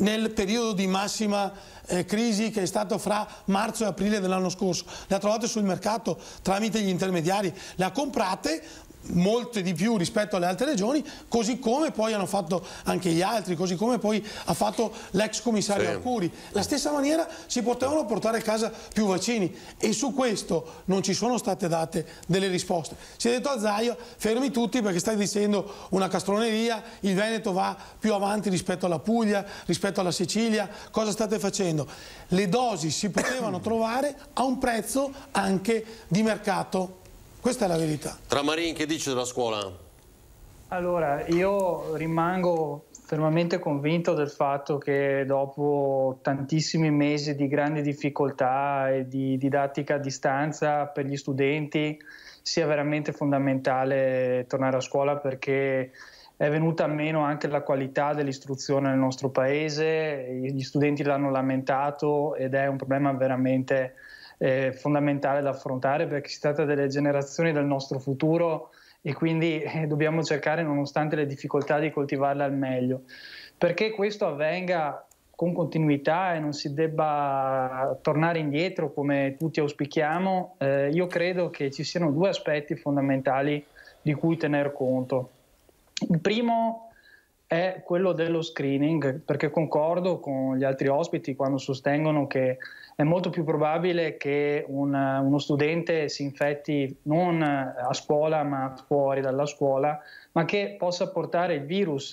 nel periodo di massima eh, crisi che è stato fra marzo e aprile dell'anno scorso. Le ha trovate sul mercato tramite gli intermediari, le ha comprate molte di più rispetto alle altre regioni, così come poi hanno fatto anche gli altri, così come poi ha fatto l'ex commissario sì. Arcuri. La stessa maniera si potevano portare a casa più vaccini e su questo non ci sono state date delle risposte. Si è detto a Zaio, fermi tutti perché stai dicendo una castroneria, il Veneto va più avanti rispetto alla Puglia, rispetto alla Sicilia, cosa state facendo? Le dosi si potevano *coughs* trovare a un prezzo anche di mercato. Questa è la verità.
Tramarin, che dici della scuola?
Allora, io rimango fermamente convinto del fatto che dopo tantissimi mesi di grande difficoltà e di didattica a distanza per gli studenti sia veramente fondamentale tornare a scuola perché è venuta meno anche la qualità dell'istruzione nel nostro paese, gli studenti l'hanno lamentato ed è un problema veramente eh, fondamentale da affrontare perché si tratta delle generazioni del nostro futuro e quindi eh, dobbiamo cercare, nonostante le difficoltà, di coltivarle al meglio. Perché questo avvenga con continuità e non si debba tornare indietro come tutti auspichiamo, eh, io credo che ci siano due aspetti fondamentali di cui tener conto. Il primo è è quello dello screening, perché concordo con gli altri ospiti quando sostengono che è molto più probabile che un, uno studente si infetti non a scuola ma fuori dalla scuola, ma che possa portare il virus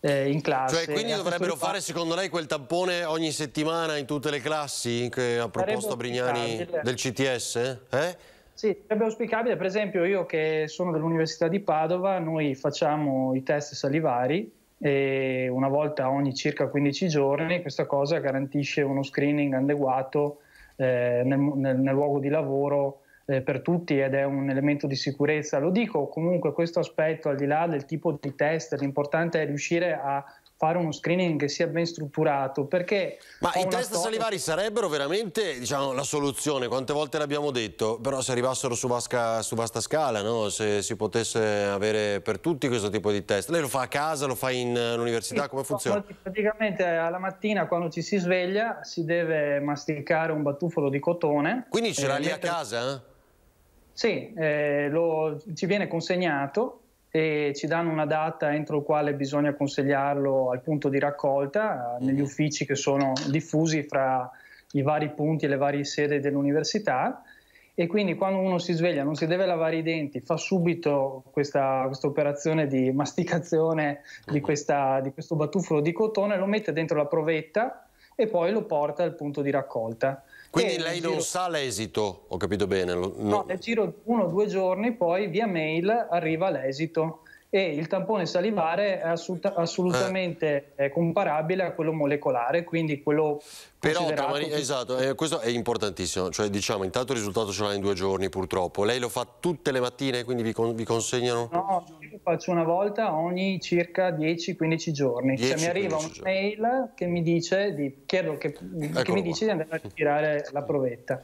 eh, in classe. Cioè, quindi dovrebbero
fare secondo lei quel tampone ogni settimana in tutte le classi che ha proposto Brignani del CTS? Eh?
Sì, sarebbe auspicabile, per esempio io che sono dell'Università di Padova, noi facciamo i test salivari e una volta ogni circa 15 giorni questa cosa garantisce uno screening adeguato eh, nel, nel, nel, luogo di lavoro eh, per tutti ed è un elemento di sicurezza. Lo dico comunque questo aspetto al di là del tipo di test, l'importante è riuscire a fare uno screening che sia ben strutturato. Perché Ma i test storia...
salivari sarebbero veramente diciamo, la soluzione, quante volte l'abbiamo detto, però se arrivassero su, vasca, su vasta scala, no? se si potesse avere per tutti questo tipo di test. Lei lo fa a casa, lo fa in università, eh, sì, come funziona?
Praticamente alla mattina quando ci si sveglia si deve masticare un battufolo di cotone.
Quindi ce l'ha eh, lì a casa?
Sì, eh, lo, ci viene consegnato e ci danno una data entro la quale bisogna consegnarlo al punto di raccolta, mm-hmm. negli uffici che sono diffusi fra i vari punti e le varie sedi dell'università. E quindi quando uno si sveglia, non si deve lavare i denti, fa subito questa, questa operazione di masticazione di, questa, di questo batuffolo di cotone, lo mette dentro la provetta e poi lo porta al punto di raccolta.
Quindi lei non giro... sa l'esito, ho capito bene. No, no
nel giro di uno o due giorni poi via mail arriva l'esito e il tampone salivare è assoluta, assolutamente eh. è comparabile a quello molecolare, quindi quello però Camani,
esatto, eh, questo è importantissimo, cioè diciamo intanto il risultato ce l'ha in due giorni purtroppo, lei lo fa tutte le mattine quindi vi, con, vi consegnano?
No, io lo faccio una volta ogni circa 10-15 giorni, 10, cioè, mi arriva un mail che mi dice, di, che, che mi dice di andare a ritirare la provetta.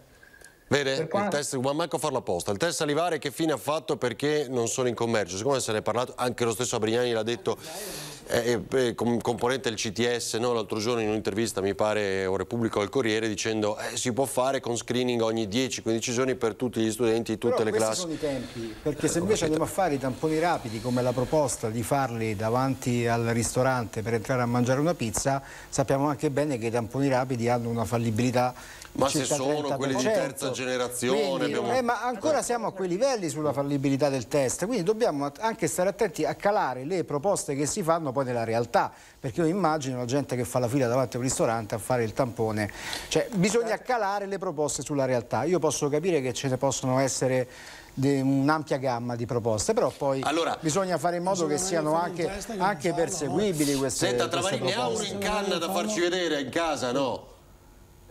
Vede, quanto... test, ma manco farlo apposta. Il test salivare che fine ha fatto perché non sono in commercio? Siccome se ne è parlato, anche lo stesso Abrignani l'ha detto, eh, eh, componente del CTS, no? l'altro giorno in un'intervista, mi pare, o Repubblico al Corriere, dicendo eh, si può fare con screening ogni 10-15 giorni per tutti gli studenti di tutte Però le classi. Ma sono i
tempi, eh, perché se invece andiamo a fare i tamponi rapidi, come la proposta di farli davanti al ristorante per entrare a mangiare una pizza, sappiamo anche bene che i tamponi rapidi hanno una fallibilità ma se sono quelli di terza
generazione... Quindi, abbiamo... eh, ma ancora
siamo a quei livelli sulla fallibilità del test, quindi dobbiamo anche stare attenti a calare le proposte che si fanno poi nella realtà, perché io immagino la gente che fa la fila davanti a un ristorante a fare il tampone, cioè bisogna certo. calare le proposte sulla realtà, io posso capire che ce ne possono essere un'ampia gamma di proposte, però poi allora, bisogna fare in modo che siano anche, anche perseguibili queste, Senta, queste
proposte. ne ha uno in canna da farci vedere in casa, no?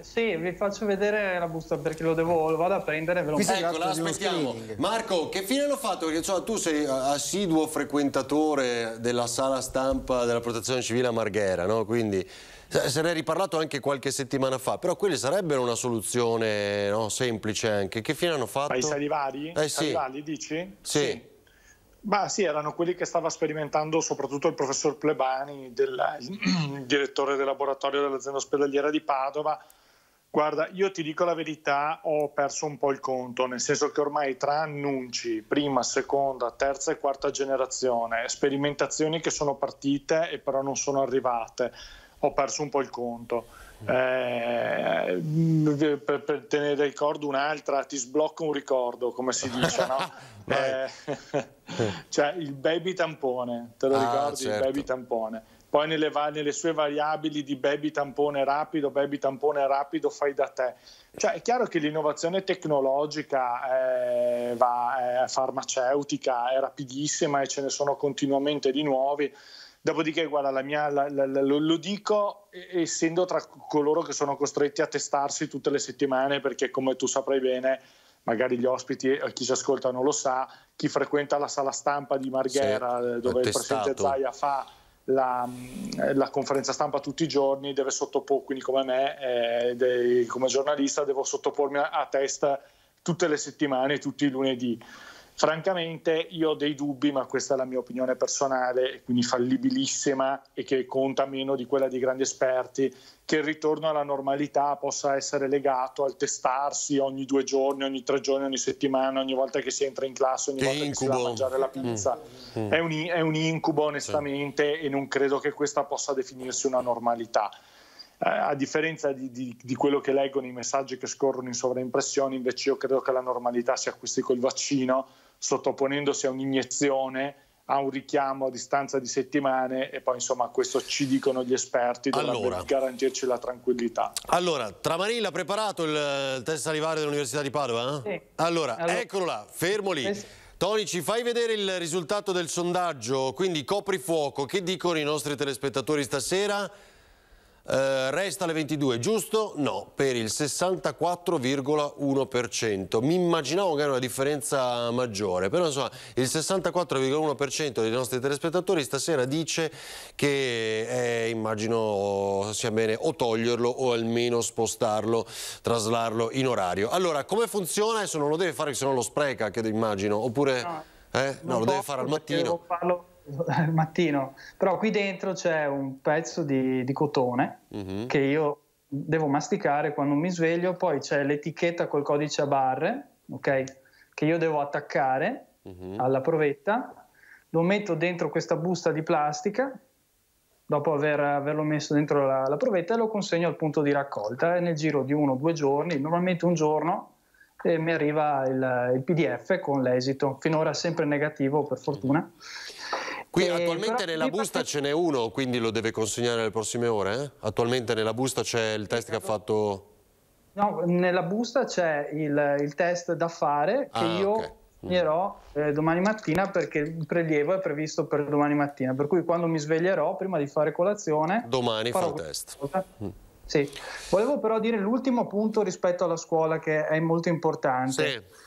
Sì, vi faccio vedere la busta perché lo
devo, lo vado a prendere. Ve lo ecco, la aspettiamo.
Marco, che fine l'ho fatto? Perché insomma, tu sei assiduo frequentatore della sala stampa della protezione civile a Marghera, no? Quindi se ne è riparlato anche qualche settimana fa, però quelle sarebbero una soluzione no, semplice anche. Che fine hanno fatto? Ma i salivari? Eh, sì. Salivali, dici? Sì. sì.
Ma sì, erano quelli che stava sperimentando soprattutto il professor Plebani, del, il *clears throat* direttore del laboratorio dell'azienda ospedaliera di Padova, Guarda, io ti dico la verità, ho perso un po' il conto, nel senso che ormai tra annunci, prima, seconda, terza e quarta generazione, sperimentazioni che sono partite e però non sono arrivate, ho perso un po' il conto. Mm. Eh, mm, per, per te ne ricordo un'altra, ti sblocco un ricordo, come si dice, no? *laughs* eh, *laughs* cioè il baby tampone, te lo ah, ricordi? Certo. Il baby certo. tampone poi nelle, nelle, sue variabili di baby tampone rapido, baby tampone rapido fai da te. Cioè è chiaro che l'innovazione tecnologica eh, va, è eh, farmaceutica è rapidissima e ce ne sono continuamente di nuovi. Dopodiché, guarda, la mia, la, la, lo, dico essendo tra coloro che sono costretti a testarsi tutte le settimane perché come tu saprai bene, magari gli ospiti eh, chi ci ascolta non lo sa, chi frequenta la sala stampa di Marghera sì, eh, dove il presidente Zaia fa la, la, conferenza stampa tutti i giorni, deve sottopormi, quindi come me, eh, dei, come giornalista, devo sottopormi a, a test tutte le settimane, tutti i lunedì. Francamente io ho dei dubbi, ma questa è la mia opinione personale, quindi fallibilissima e che conta meno di quella di grandi esperti, che il ritorno alla normalità possa essere legato al testarsi ogni due giorni, ogni tre giorni, ogni settimana, ogni volta che si entra in classe, ogni che volta incubo. che si va a mangiare la mm. pizza. Mm. Mm. È, un, è, un, incubo onestamente sì. e non credo che questa possa definirsi una normalità eh, a differenza di, di, di, quello che leggono i messaggi che scorrono in sovraimpressione, invece io credo che la normalità si acquisti col vaccino, sottoponendosi a un'iniezione, a un richiamo a distanza di settimane e poi insomma questo ci dicono gli esperti dovrebbe allora, garantirci la tranquillità.
Allora, Tramanilla ha preparato il test salivare dell'Università di Padova? Eh? Sì. Allora, allora, eccolo là, fermo lì. Toni, ci fai vedere il risultato del sondaggio, quindi coprifuoco, che dicono i nostri telespettatori stasera? Eh, resta alle 22, giusto? No, per il 64,1%. Mi immaginavo che era una differenza maggiore, però insomma il 64,1% dei nostri telespettatori stasera dice che eh, immagino sia bene o toglierlo o almeno spostarlo, traslarlo in orario. Allora, come funziona? Adesso non lo deve fare, se no lo spreca, che immagino, oppure... No, eh? no lo deve fare al mattino. Devo
farlo *laughs* al mattino, però qui dentro c'è un pezzo di, di cotone mm-hmm. che io devo masticare quando mi sveglio, poi c'è l'etichetta col codice a barre, ok? Che io devo attaccare mm-hmm. alla provetta, lo metto dentro questa busta di plastica, dopo aver, averlo messo dentro la, la provetta, e lo consegno al punto di raccolta e nel giro di uno o due giorni, normalmente un giorno, mi arriva il, il, PDF con l'esito, finora sempre negativo per fortuna. Mhm.
Qui eh, attualmente nella busta parte... ce n'è uno, quindi lo deve consegnare nelle prossime ore? Eh? Attualmente nella busta c'è il test che ha esatto. fatto...
No, nella busta c'è il, il, test da fare che ah, io okay. Sveglierò eh, domani mattina perché il prelievo è previsto per domani mattina. Per cui quando mi sveglierò, prima di fare colazione. Domani fa il test. Mm. Sì. Volevo però dire l'ultimo punto rispetto alla scuola che è molto importante. Sì.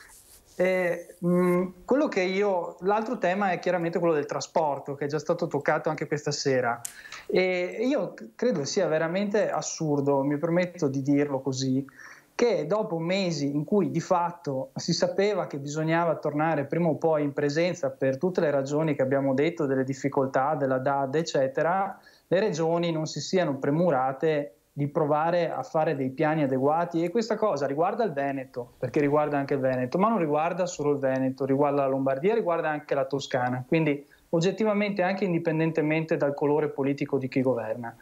E, eh, mh, mm, quello che io, l'altro tema è chiaramente quello del trasporto, che è già stato toccato anche questa sera. E io credo sia veramente assurdo, mi permetto di dirlo così, che dopo mesi in cui di fatto si sapeva che bisognava tornare prima o poi in presenza per tutte le ragioni che abbiamo detto, delle difficoltà, della DAD, eccetera, le regioni non si siano premurate di provare a fare dei piani adeguati e questa cosa riguarda il Veneto, perché riguarda anche il Veneto, ma non riguarda solo il Veneto, riguarda la Lombardia, riguarda anche la Toscana, quindi oggettivamente anche indipendentemente dal colore politico di chi governa.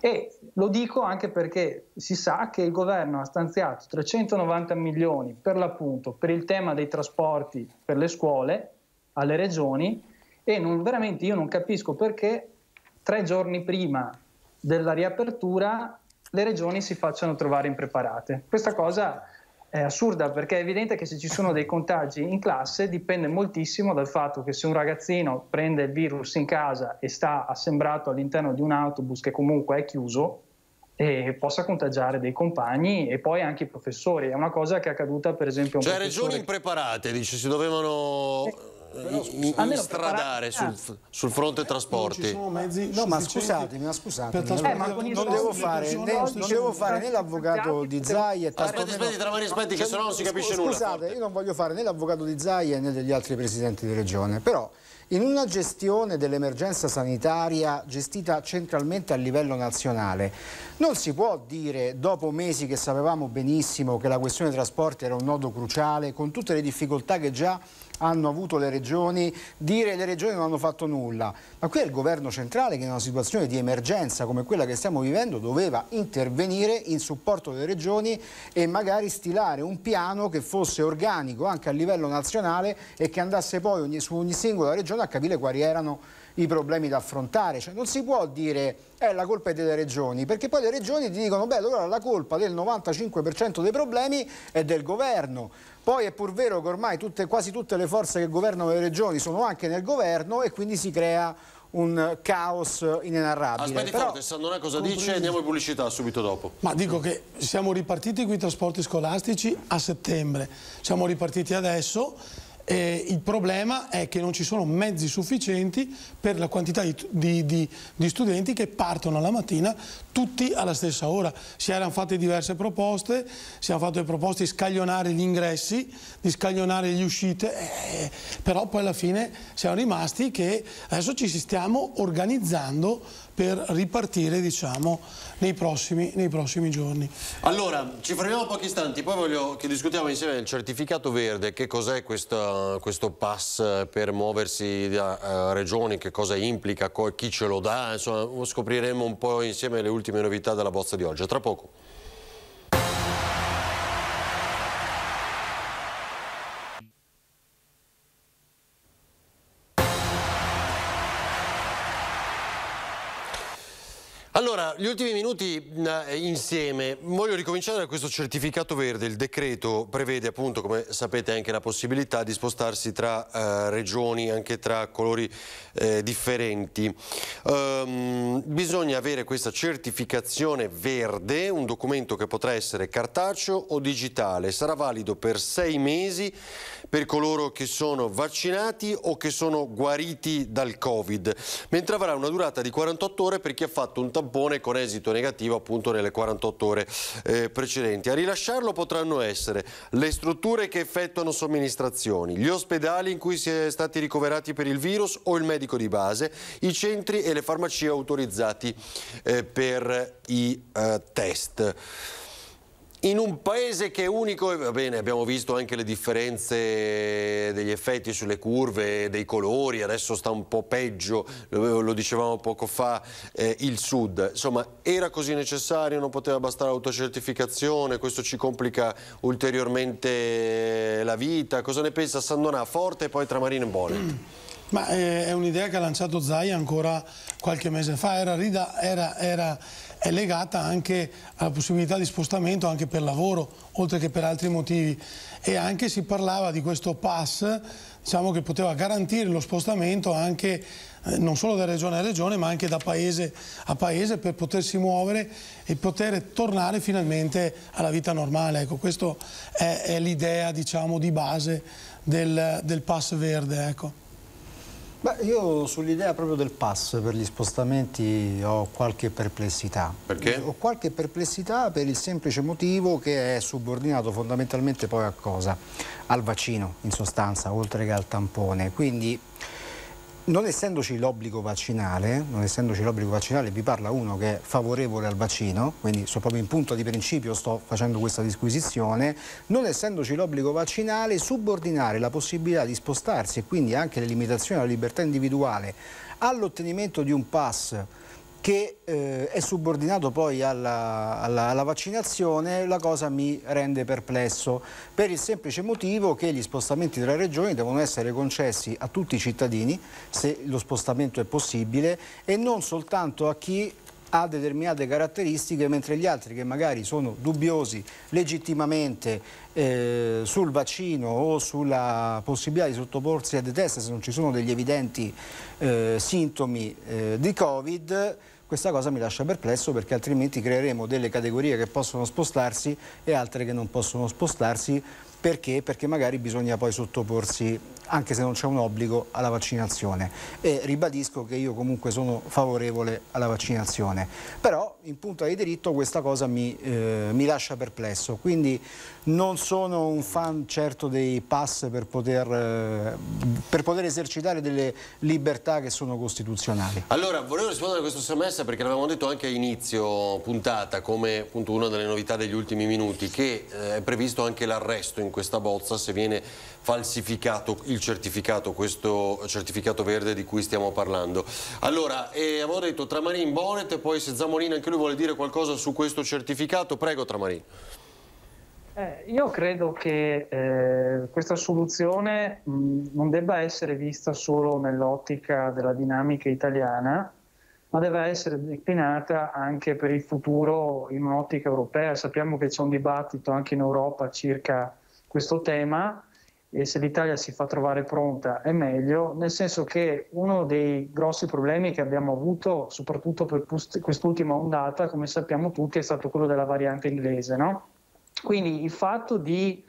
E lo dico anche perché si sa che il governo ha stanziato 390 milioni per l'appunto per il tema dei trasporti per le scuole alle regioni e non, veramente io non capisco perché tre giorni prima della riapertura le regioni si facciano trovare impreparate. Questa cosa è assurda perché è evidente che se ci sono dei contagi in classe dipende moltissimo dal fatto che se un ragazzino prende il virus in casa e sta assembrato all'interno di un autobus che comunque è chiuso e possa contagiare dei compagni e poi anche i professori. È una cosa che è accaduta per esempio... Cioè professore... regioni
impreparate, dice, si dovevano... Eh, però, instradare sul, ah. sul, fronte eh, trasporti. ci
sono mezzi no, ma scusatemi, ma scusate, eh, non, non devo fare, né, non devo fare né l'avvocato di Zaia.
Aspetti, aspetti, Travani, aspetti, che sennò non si capisce nulla. Scusate,
io non voglio fare né l'avvocato di Zaia né degli altri presidenti di regione, però in una gestione dell'emergenza sanitaria gestita centralmente a livello nazionale non si può dire dopo mesi che sapevamo benissimo che la questione trasporti era un nodo cruciale con tutte le difficoltà che già hanno avuto le regioni, dire che le regioni non hanno fatto nulla, ma qui è il governo centrale che in una situazione di emergenza come quella che stiamo vivendo doveva intervenire in supporto delle regioni e magari stilare un piano che fosse organico anche a livello nazionale e che andasse poi ogni, su ogni singola regione a capire quali erano i problemi da affrontare, cioè, non si può dire eh, la colpa è delle regioni, perché poi le regioni ti dicono beh allora la colpa del 95% dei problemi è del governo, poi è pur vero che ormai tutte, quasi tutte le forze che governano le regioni sono anche nel governo
e quindi si crea un caos inenarrabile. Aspetti Però, forte,
Sandone cosa compresi... dice, andiamo in pubblicità subito dopo.
Ma dico che siamo ripartiti con i trasporti scolastici a settembre, siamo ripartiti adesso eh, il problema è che non ci sono mezzi sufficienti per la quantità di, di, di, studenti che partono la mattina tutti alla stessa ora. Si erano fatte diverse proposte, si erano fatte proposte di scaglionare gli ingressi, di scaglionare le uscite, eh, però poi alla fine siamo rimasti che adesso ci stiamo organizzando per ripartire diciamo, nei, prossimi, nei prossimi giorni.
Allora, ci fermiamo pochi istanti, poi voglio che discutiamo insieme il certificato verde, che cos'è questo, questo pass per muoversi da uh, regioni, che cosa implica, chi ce lo dà, insomma scopriremo un po' insieme le ultime ultime novità della bozza di oggi. A tra poco. gli ultimi minuti eh, insieme. Voglio ricominciare da questo certificato verde. Il decreto prevede appunto, come sapete, anche la possibilità di spostarsi tra eh, regioni, anche tra colori eh, differenti. Um, bisogna avere questa certificazione verde, un documento che potrà essere cartaceo o digitale. Sarà valido per sei mesi per coloro che sono vaccinati o che sono guariti dal Covid, mentre avrà una durata di 48 ore per chi ha fatto un tampone con esito negativo appunto nelle 48 ore eh, precedenti. A rilasciarlo potranno essere le strutture che effettuano somministrazioni, gli ospedali in cui si è stati ricoverati per il virus o il medico di base, i centri e le farmacie autorizzati eh, per i eh, test in un paese che è unico, va bene, abbiamo visto anche le differenze degli effetti sulle curve, dei colori, adesso sta un po' peggio, lo dicevamo poco fa, eh, il sud. Insomma, era così necessario, non poteva bastare l'autocertificazione, questo ci complica ulteriormente la vita. Cosa ne pensa Sandonà? Forte e poi Tramarino e Bonnet.
*clears throat* Ma eh, è un'idea che ha lanciato Zai ancora qualche mese fa, era, era, era è legata anche alla possibilità di spostamento anche per lavoro, oltre che per altri motivi. E anche si parlava di questo pass diciamo, che poteva garantire lo spostamento anche eh, non solo da regione a regione, ma anche da paese a paese per potersi muovere e poter tornare finalmente alla vita normale. Ecco, questa è, è l'idea diciamo, di base del, del pass verde. Ecco. Beh,
io sull'idea proprio del pass per gli spostamenti ho qualche perplessità. Perché? Ho qualche perplessità per il semplice motivo che è subordinato fondamentalmente poi a cosa? Al vaccino, in sostanza, oltre che al tampone. Quindi non essendoci l'obbligo vaccinale, vaccinale, vi parla uno che è favorevole al vaccino, quindi so proprio in punto di principio sto facendo questa disquisizione, non essendoci l'obbligo vaccinale, subordinare la possibilità di spostarsi e quindi anche le limitazioni alla libertà individuale all'ottenimento di un pass che eh, è subordinato poi alla, alla, alla, vaccinazione, la cosa mi rende perplesso per il semplice motivo che gli spostamenti tra regioni devono essere concessi a tutti i cittadini, se lo spostamento è possibile, e non soltanto a chi ha determinate caratteristiche, mentre gli altri che magari sono dubbiosi legittimamente eh, sul vaccino o sulla possibilità di sottoporsi a dei test se non ci sono degli evidenti eh, sintomi eh, di Covid, questa cosa mi lascia perplesso perché altrimenti creeremo delle categorie che possono spostarsi e altre che non possono spostarsi perché? Perché magari bisogna poi sottoporsi anche se non c'è un obbligo alla vaccinazione e ribadisco che io comunque sono favorevole alla vaccinazione però in punta di diritto questa cosa mi, eh, mi lascia perplesso quindi non sono un fan certo dei pass per poter, eh, per poter esercitare delle libertà che sono costituzionali
allora volevo rispondere a questo semestre perché l'avevamo detto anche a inizio puntata come appunto una delle novità degli ultimi minuti che eh, è previsto anche l'arresto in questa bozza se viene falsificato il certificato, questo certificato verde di cui stiamo parlando. Allora, eh, avevo detto Tramarin Bonet e poi se Zamorin anche lui vuole dire qualcosa su questo certificato, prego Tramarin.
Eh, io credo che eh, questa soluzione mh, non debba essere vista solo nell'ottica della dinamica italiana, ma deve essere declinata anche per il futuro in un'ottica europea. Sappiamo che c'è un dibattito anche in Europa circa questo tema e se l'Italia si fa trovare pronta è meglio, nel senso che uno dei grossi problemi che abbiamo avuto, soprattutto per quest'ultima ondata, come sappiamo tutti, è stato quello della variante inglese. No? Quindi il fatto di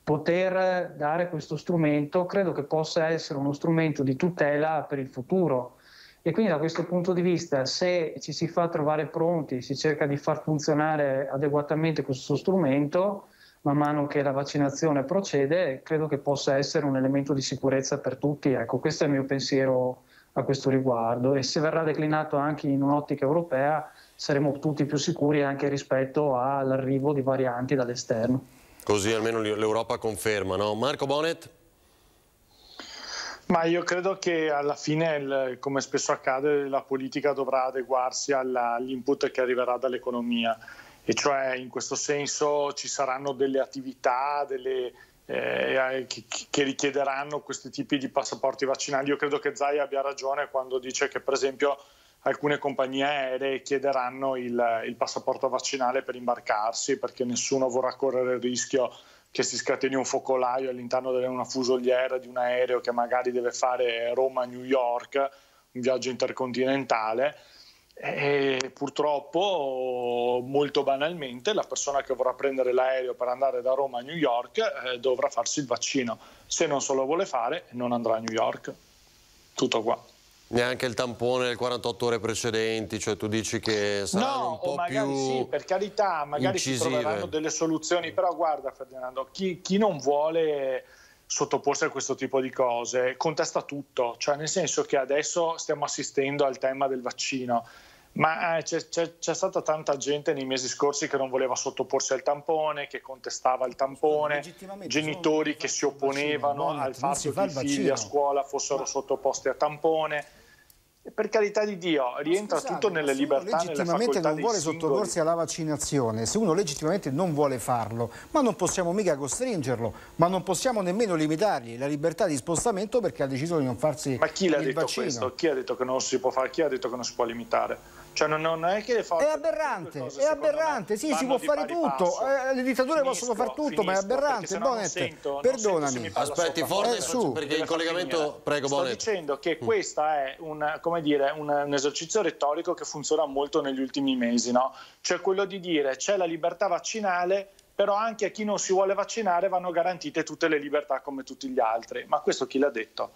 poter dare questo strumento credo che possa essere uno strumento di tutela per il futuro. E quindi da questo punto di vista, se ci si fa trovare pronti, si cerca di far funzionare adeguatamente questo strumento, man mano che la vaccinazione procede, credo che possa essere un elemento di sicurezza per tutti. Ecco, questo è il mio pensiero a questo riguardo e se verrà declinato anche in un'ottica europea saremo tutti più sicuri anche rispetto all'arrivo di varianti dall'esterno.
Così almeno l'Europa conferma, no? Marco Bonet? Ma io credo che alla
fine, come spesso accade, la politica dovrà adeguarsi all'input che arriverà dall'economia e cioè in questo senso ci saranno delle attività, delle, eh, eh che, che, richiederanno questi tipi di passaporti vaccinali. Io credo che Zai abbia ragione quando dice che per esempio alcune compagnie aeree chiederanno il, il passaporto vaccinale per imbarcarsi perché nessuno vorrà correre il rischio che si scateni un focolaio all'interno di una fusoliera di un aereo che magari deve fare Roma-New York, un viaggio intercontinentale e eh, purtroppo, molto banalmente, la persona che vorrà prendere l'aereo per andare da Roma a New York eh, dovrà farsi il vaccino. Se non se lo vuole fare, non andrà a New York. Tutto qua.
Neanche il tampone le 48 ore precedenti, cioè tu dici che sarà no, un
po' magari più sì, per carità, magari incisive. si troveranno delle soluzioni, però guarda Ferdinando, chi, chi non vuole sottoporsi a questo tipo di cose contesta tutto, cioè nel senso che adesso stiamo assistendo al tema del vaccino, ma eh, c'è, c'è, c'è, stata tanta gente nei mesi scorsi che non voleva sottoporsi al tampone, che contestava il tampone, genitori che si opponevano vaccino, al fatto che i figli a scuola fossero ma... sottoposti a tampone per carità di Dio, rientra Scusate, tutto nelle libertà, nelle Se uno legittimamente non vuole singoli. sottoporsi
alla vaccinazione, se uno legittimamente non vuole farlo, ma non possiamo mica costringerlo, ma non possiamo nemmeno limitargli la libertà di spostamento perché ha deciso di non farsi il
vaccino. Ma chi l'ha detto vaccino. questo? Chi ha detto che non si può fare? Chi ha detto che non si può limitare? Cioè non, non, è che le forze... È aberrante, cose,
è aberrante, sì, si può fare tutto, eh, le dittature finisco, possono fare tutto, finisco, ma è aberrante, Bonnet, sento,
perdonami. Aspetti forte eh, su, perché il collegamento... Finire. Prego, Sto Sto dicendo che mm. questo
è un, dire, un, un, esercizio retorico che funziona molto negli ultimi mesi, no? Cioè quello di dire c'è la libertà vaccinale, però anche a chi non si vuole vaccinare vanno garantite tutte le libertà come tutti gli altri. Ma questo chi l'ha detto?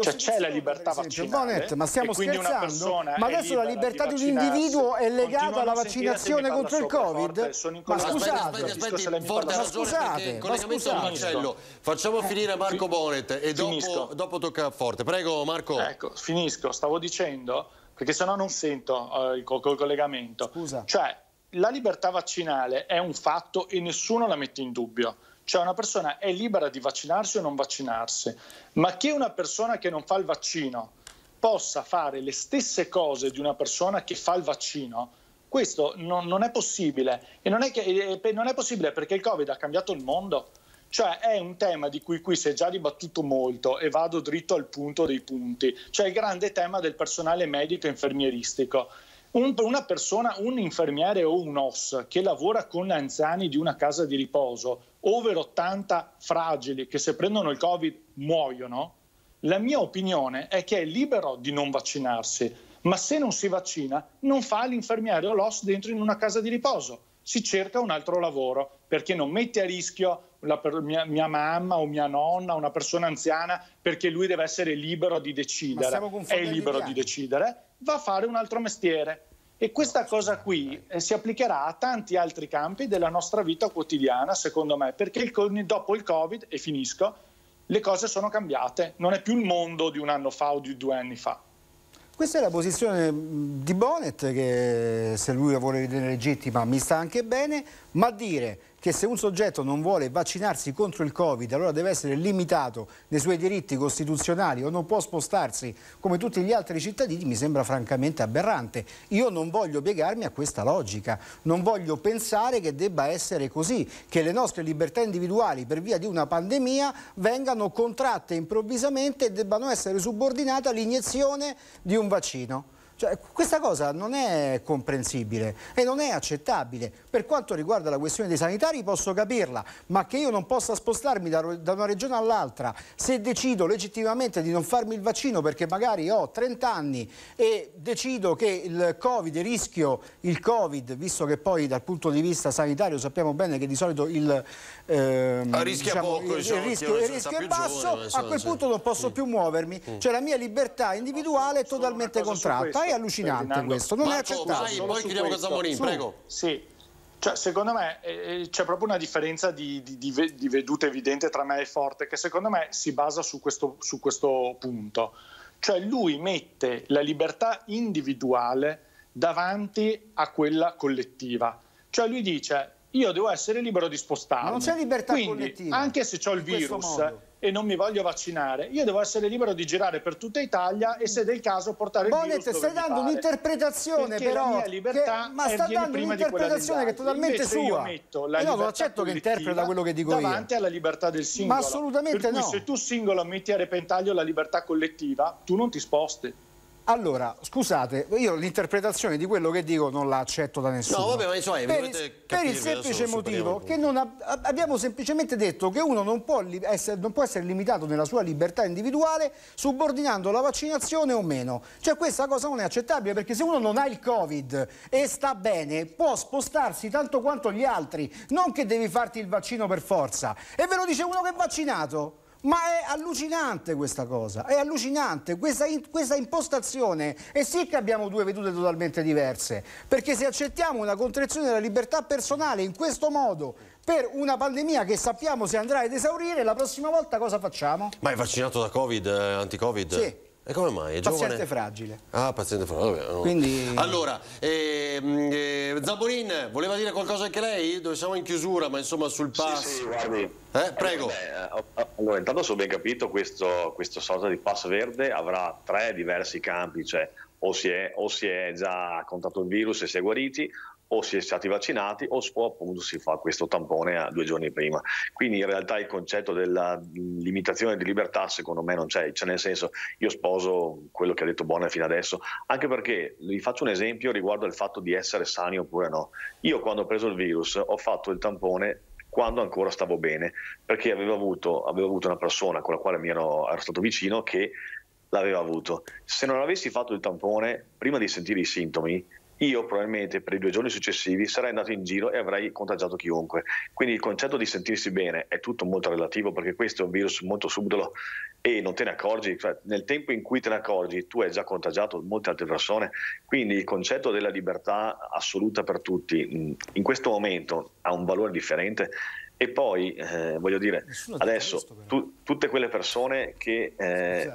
cioè c'è la libertà vaccinale Bonnet, ma stiamo
scherzando ma adesso la libertà di, di un individuo è legata alla vaccinazione contro il covid ma scusate aspetta, aspetta, ma scusate ma scusate
facciamo eh, finire Marco Bonet e dopo, dopo, tocca a Forte prego Marco ecco finisco
stavo dicendo perché sennò non sento eh, il, col collegamento Scusa. cioè la libertà vaccinale è un fatto e nessuno la mette in dubbio cioè una persona è libera di vaccinarsi o non vaccinarsi, ma che una persona che non fa il vaccino possa fare le stesse cose di una persona che fa il vaccino, questo non, non è possibile. E non è, che, non è possibile perché il Covid ha cambiato il mondo. Cioè è un tema di cui qui si è già dibattuto molto e vado dritto al punto dei punti, cioè il grande tema del personale medico e infermieristico. Un, una persona, un infermiere o un OS che lavora con anziani di una casa di riposo over 80 fragili che se prendono il Covid muoiono, la mia opinione è che è libero di non vaccinarsi, ma se non si vaccina non fa l'infermiere o l'os dentro in una casa di riposo, si cerca un altro lavoro perché non mette a rischio la, mia, mia, mamma o mia nonna, una persona anziana, perché lui deve essere libero di decidere, è libero di decidere, va a fare un altro mestiere e questa cosa qui eh, si applicherà a tanti altri campi della nostra vita quotidiana, secondo me, perché il, dopo il Covid, e finisco, le cose sono cambiate, non è più il mondo di un anno fa o di due anni fa.
Questa è la posizione mm, di Bonnet che se lui la vuole vedere legittima mi sta anche bene, ma dire che se un soggetto non vuole vaccinarsi contro il Covid allora deve essere limitato nei suoi diritti costituzionali o non può spostarsi come tutti gli altri cittadini mi sembra francamente aberrante. Io non voglio piegarmi a questa logica, non voglio pensare che debba essere così, che le nostre libertà individuali per via di una pandemia vengano contratte improvvisamente e debbano essere subordinate all'iniezione di un vaccino. Cioè, questa cosa non è comprensibile e non è accettabile. Per quanto riguarda la questione dei sanitari posso capirla, ma che io non possa spostarmi da, da una regione all'altra se decido legittimamente di non farmi il vaccino perché magari ho 30 anni e decido che il Covid, rischio il Covid, visto che poi dal punto di vista sanitario sappiamo bene che di solito il, ehm, ah, rischio, diciamo, poco, il, diciamo, il rischio, il rischio è basso, giovane, a quel punto non posso mm. più muovermi, cioè la mia libertà individuale
è totalmente contratta allucinante Ferdinando. questo, non Marco, è accettabile. Vai, poi chiudiamo con Zamolini, prego. Sì. Cioè, secondo me eh, eh, c'è proprio una differenza di, di, di, vedute evidente tra me e Forte che secondo me si basa su questo, su questo punto. Cioè lui mette la libertà individuale davanti a quella collettiva. Cioè lui dice io devo essere libero di spostarmi. Ma non c'è libertà Quindi, collettiva. Anche se ho il virus e non mi voglio vaccinare, io devo essere libero di girare per tutta Italia e se del caso
portare il Bonnet, virus dove stai dando un'interpretazione però la mia libertà che, eh, ma sta dando un'interpretazione che è totalmente Invece sua. Io metto la eh no, accetto che interpreta quello che dico davanti io. Davanti
alla libertà del singolo. Ma assolutamente per cui no. se tu singolo metti a repentaglio la libertà collettiva, tu non ti sposti.
Allora, scusate, io l'interpretazione di quello che dico non la accetto da nessuno. No, vabbè,
ma insomma, per, il, per il semplice motivo
che ab abbiamo semplicemente detto che uno non può, essere, non può, essere, limitato nella sua libertà individuale subordinando la vaccinazione o meno. Cioè questa cosa non è accettabile perché se uno non ha il Covid e sta bene può spostarsi tanto quanto gli altri, non che devi farti il vaccino per forza. E ve lo dice uno che è vaccinato. Ma è allucinante questa cosa, è allucinante questa, in, questa, impostazione. E sì che abbiamo due vedute totalmente diverse, perché se accettiamo una contrazione della libertà personale in questo modo per una pandemia che sappiamo se andrà ad esaurire, la prossima volta cosa facciamo?
Ma è vaccinato da Covid, eh, anti-Covid? Sì. E come mai? È giovane? fragile. Ah, paziente fragile. Allora, Quindi... allora ehm, eh, Zaborin, voleva dire qualcosa anche lei? Dove siamo in chiusura, ma insomma sul passo. Sì, sì, guardi.
Eh, prego. Eh, allora, intanto se ho ben capito, questo, questo sorta di pass verde avrà tre diversi campi, cioè o si, è, o si è già contratto il virus e si è guariti, o si è stati vaccinati o, appunto si fa questo tampone a due giorni prima. Quindi in realtà il concetto della limitazione di libertà secondo me non c'è, cioè nel senso io sposo quello che ha detto Bonner fino adesso, anche perché vi faccio un esempio riguardo al fatto di essere sani oppure no. Io quando ho preso il virus ho fatto il tampone quando ancora stavo bene, perché avevo avuto, avevo avuto una persona con la quale mi ero, ero stato vicino che l'aveva avuto. Se non avessi fatto il tampone prima di sentire i sintomi, io probabilmente per i due giorni successivi sarei andato in giro e avrei contagiato chiunque. Quindi il concetto di sentirsi bene è tutto molto relativo perché questo è un virus molto subdolo e non te ne accorgi, cioè, nel tempo in cui te ne accorgi tu hai già contagiato molte altre persone, quindi il concetto della libertà assoluta per tutti mm, in questo momento ha un valore differente e poi eh, voglio dire, Nessuno adesso tu, tutte quelle persone che eh,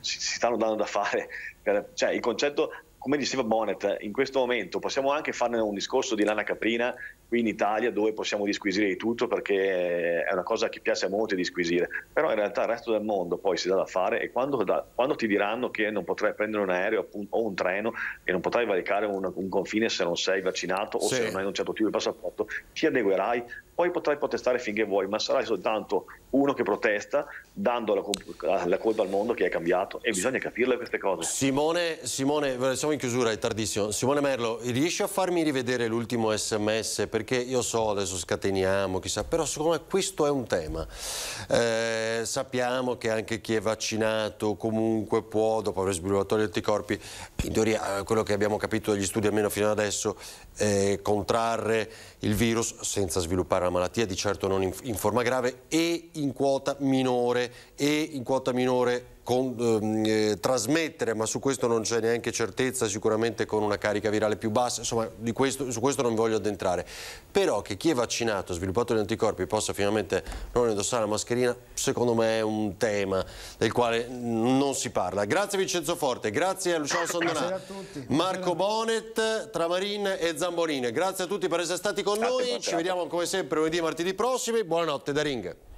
si, si, stanno dando da fare, per, cioè il concetto come diceva Bonnet, in questo momento possiamo anche farne un discorso di lana caprina qui in Italia dove possiamo disquisire di tutto perché è una cosa che piace a molti disquisire, però in realtà il resto del mondo poi si dà da fare e quando, da, quando ti diranno che non potrai prendere un aereo o un treno e non potrai valicare un, un confine se non sei vaccinato o sì. se non hai un certo tipo di passaporto, ti adeguerai poi potrai protestare finché vuoi, ma sarai soltanto uno che protesta dando la, la colpa al mondo che è cambiato e bisogna capirle queste cose. Simone,
Simone siamo siamo in chiusura, è tardissimo. Simone Merlo, riesci a farmi rivedere l'ultimo sms? Perché io so, adesso scateniamo, chissà, però secondo me questo è un tema. Eh, sappiamo che anche chi è vaccinato comunque può, dopo aver sviluppato gli anticorpi, in teoria eh, quello che abbiamo capito dagli studi almeno fino adesso, eh, contrarre il virus senza sviluppare la malattia, di certo non in, in forma grave e in quota minore e in quota minore con, ehm, eh, trasmettere, ma su questo non c'è neanche certezza, sicuramente con una carica virale più bassa, insomma questo, su questo non voglio addentrare. Però che chi è vaccinato, sviluppato gli anticorpi, possa finalmente non indossare la mascherina, secondo me è un tema del quale non si parla. Grazie Vincenzo Forte, grazie a Luciano Sondonà, Marco Bonet, Tramarin e Zamborin. Grazie a tutti per essere stati con con noi, ci vediamo come sempre lunedì e martedì prossimi, buonanotte da Ring.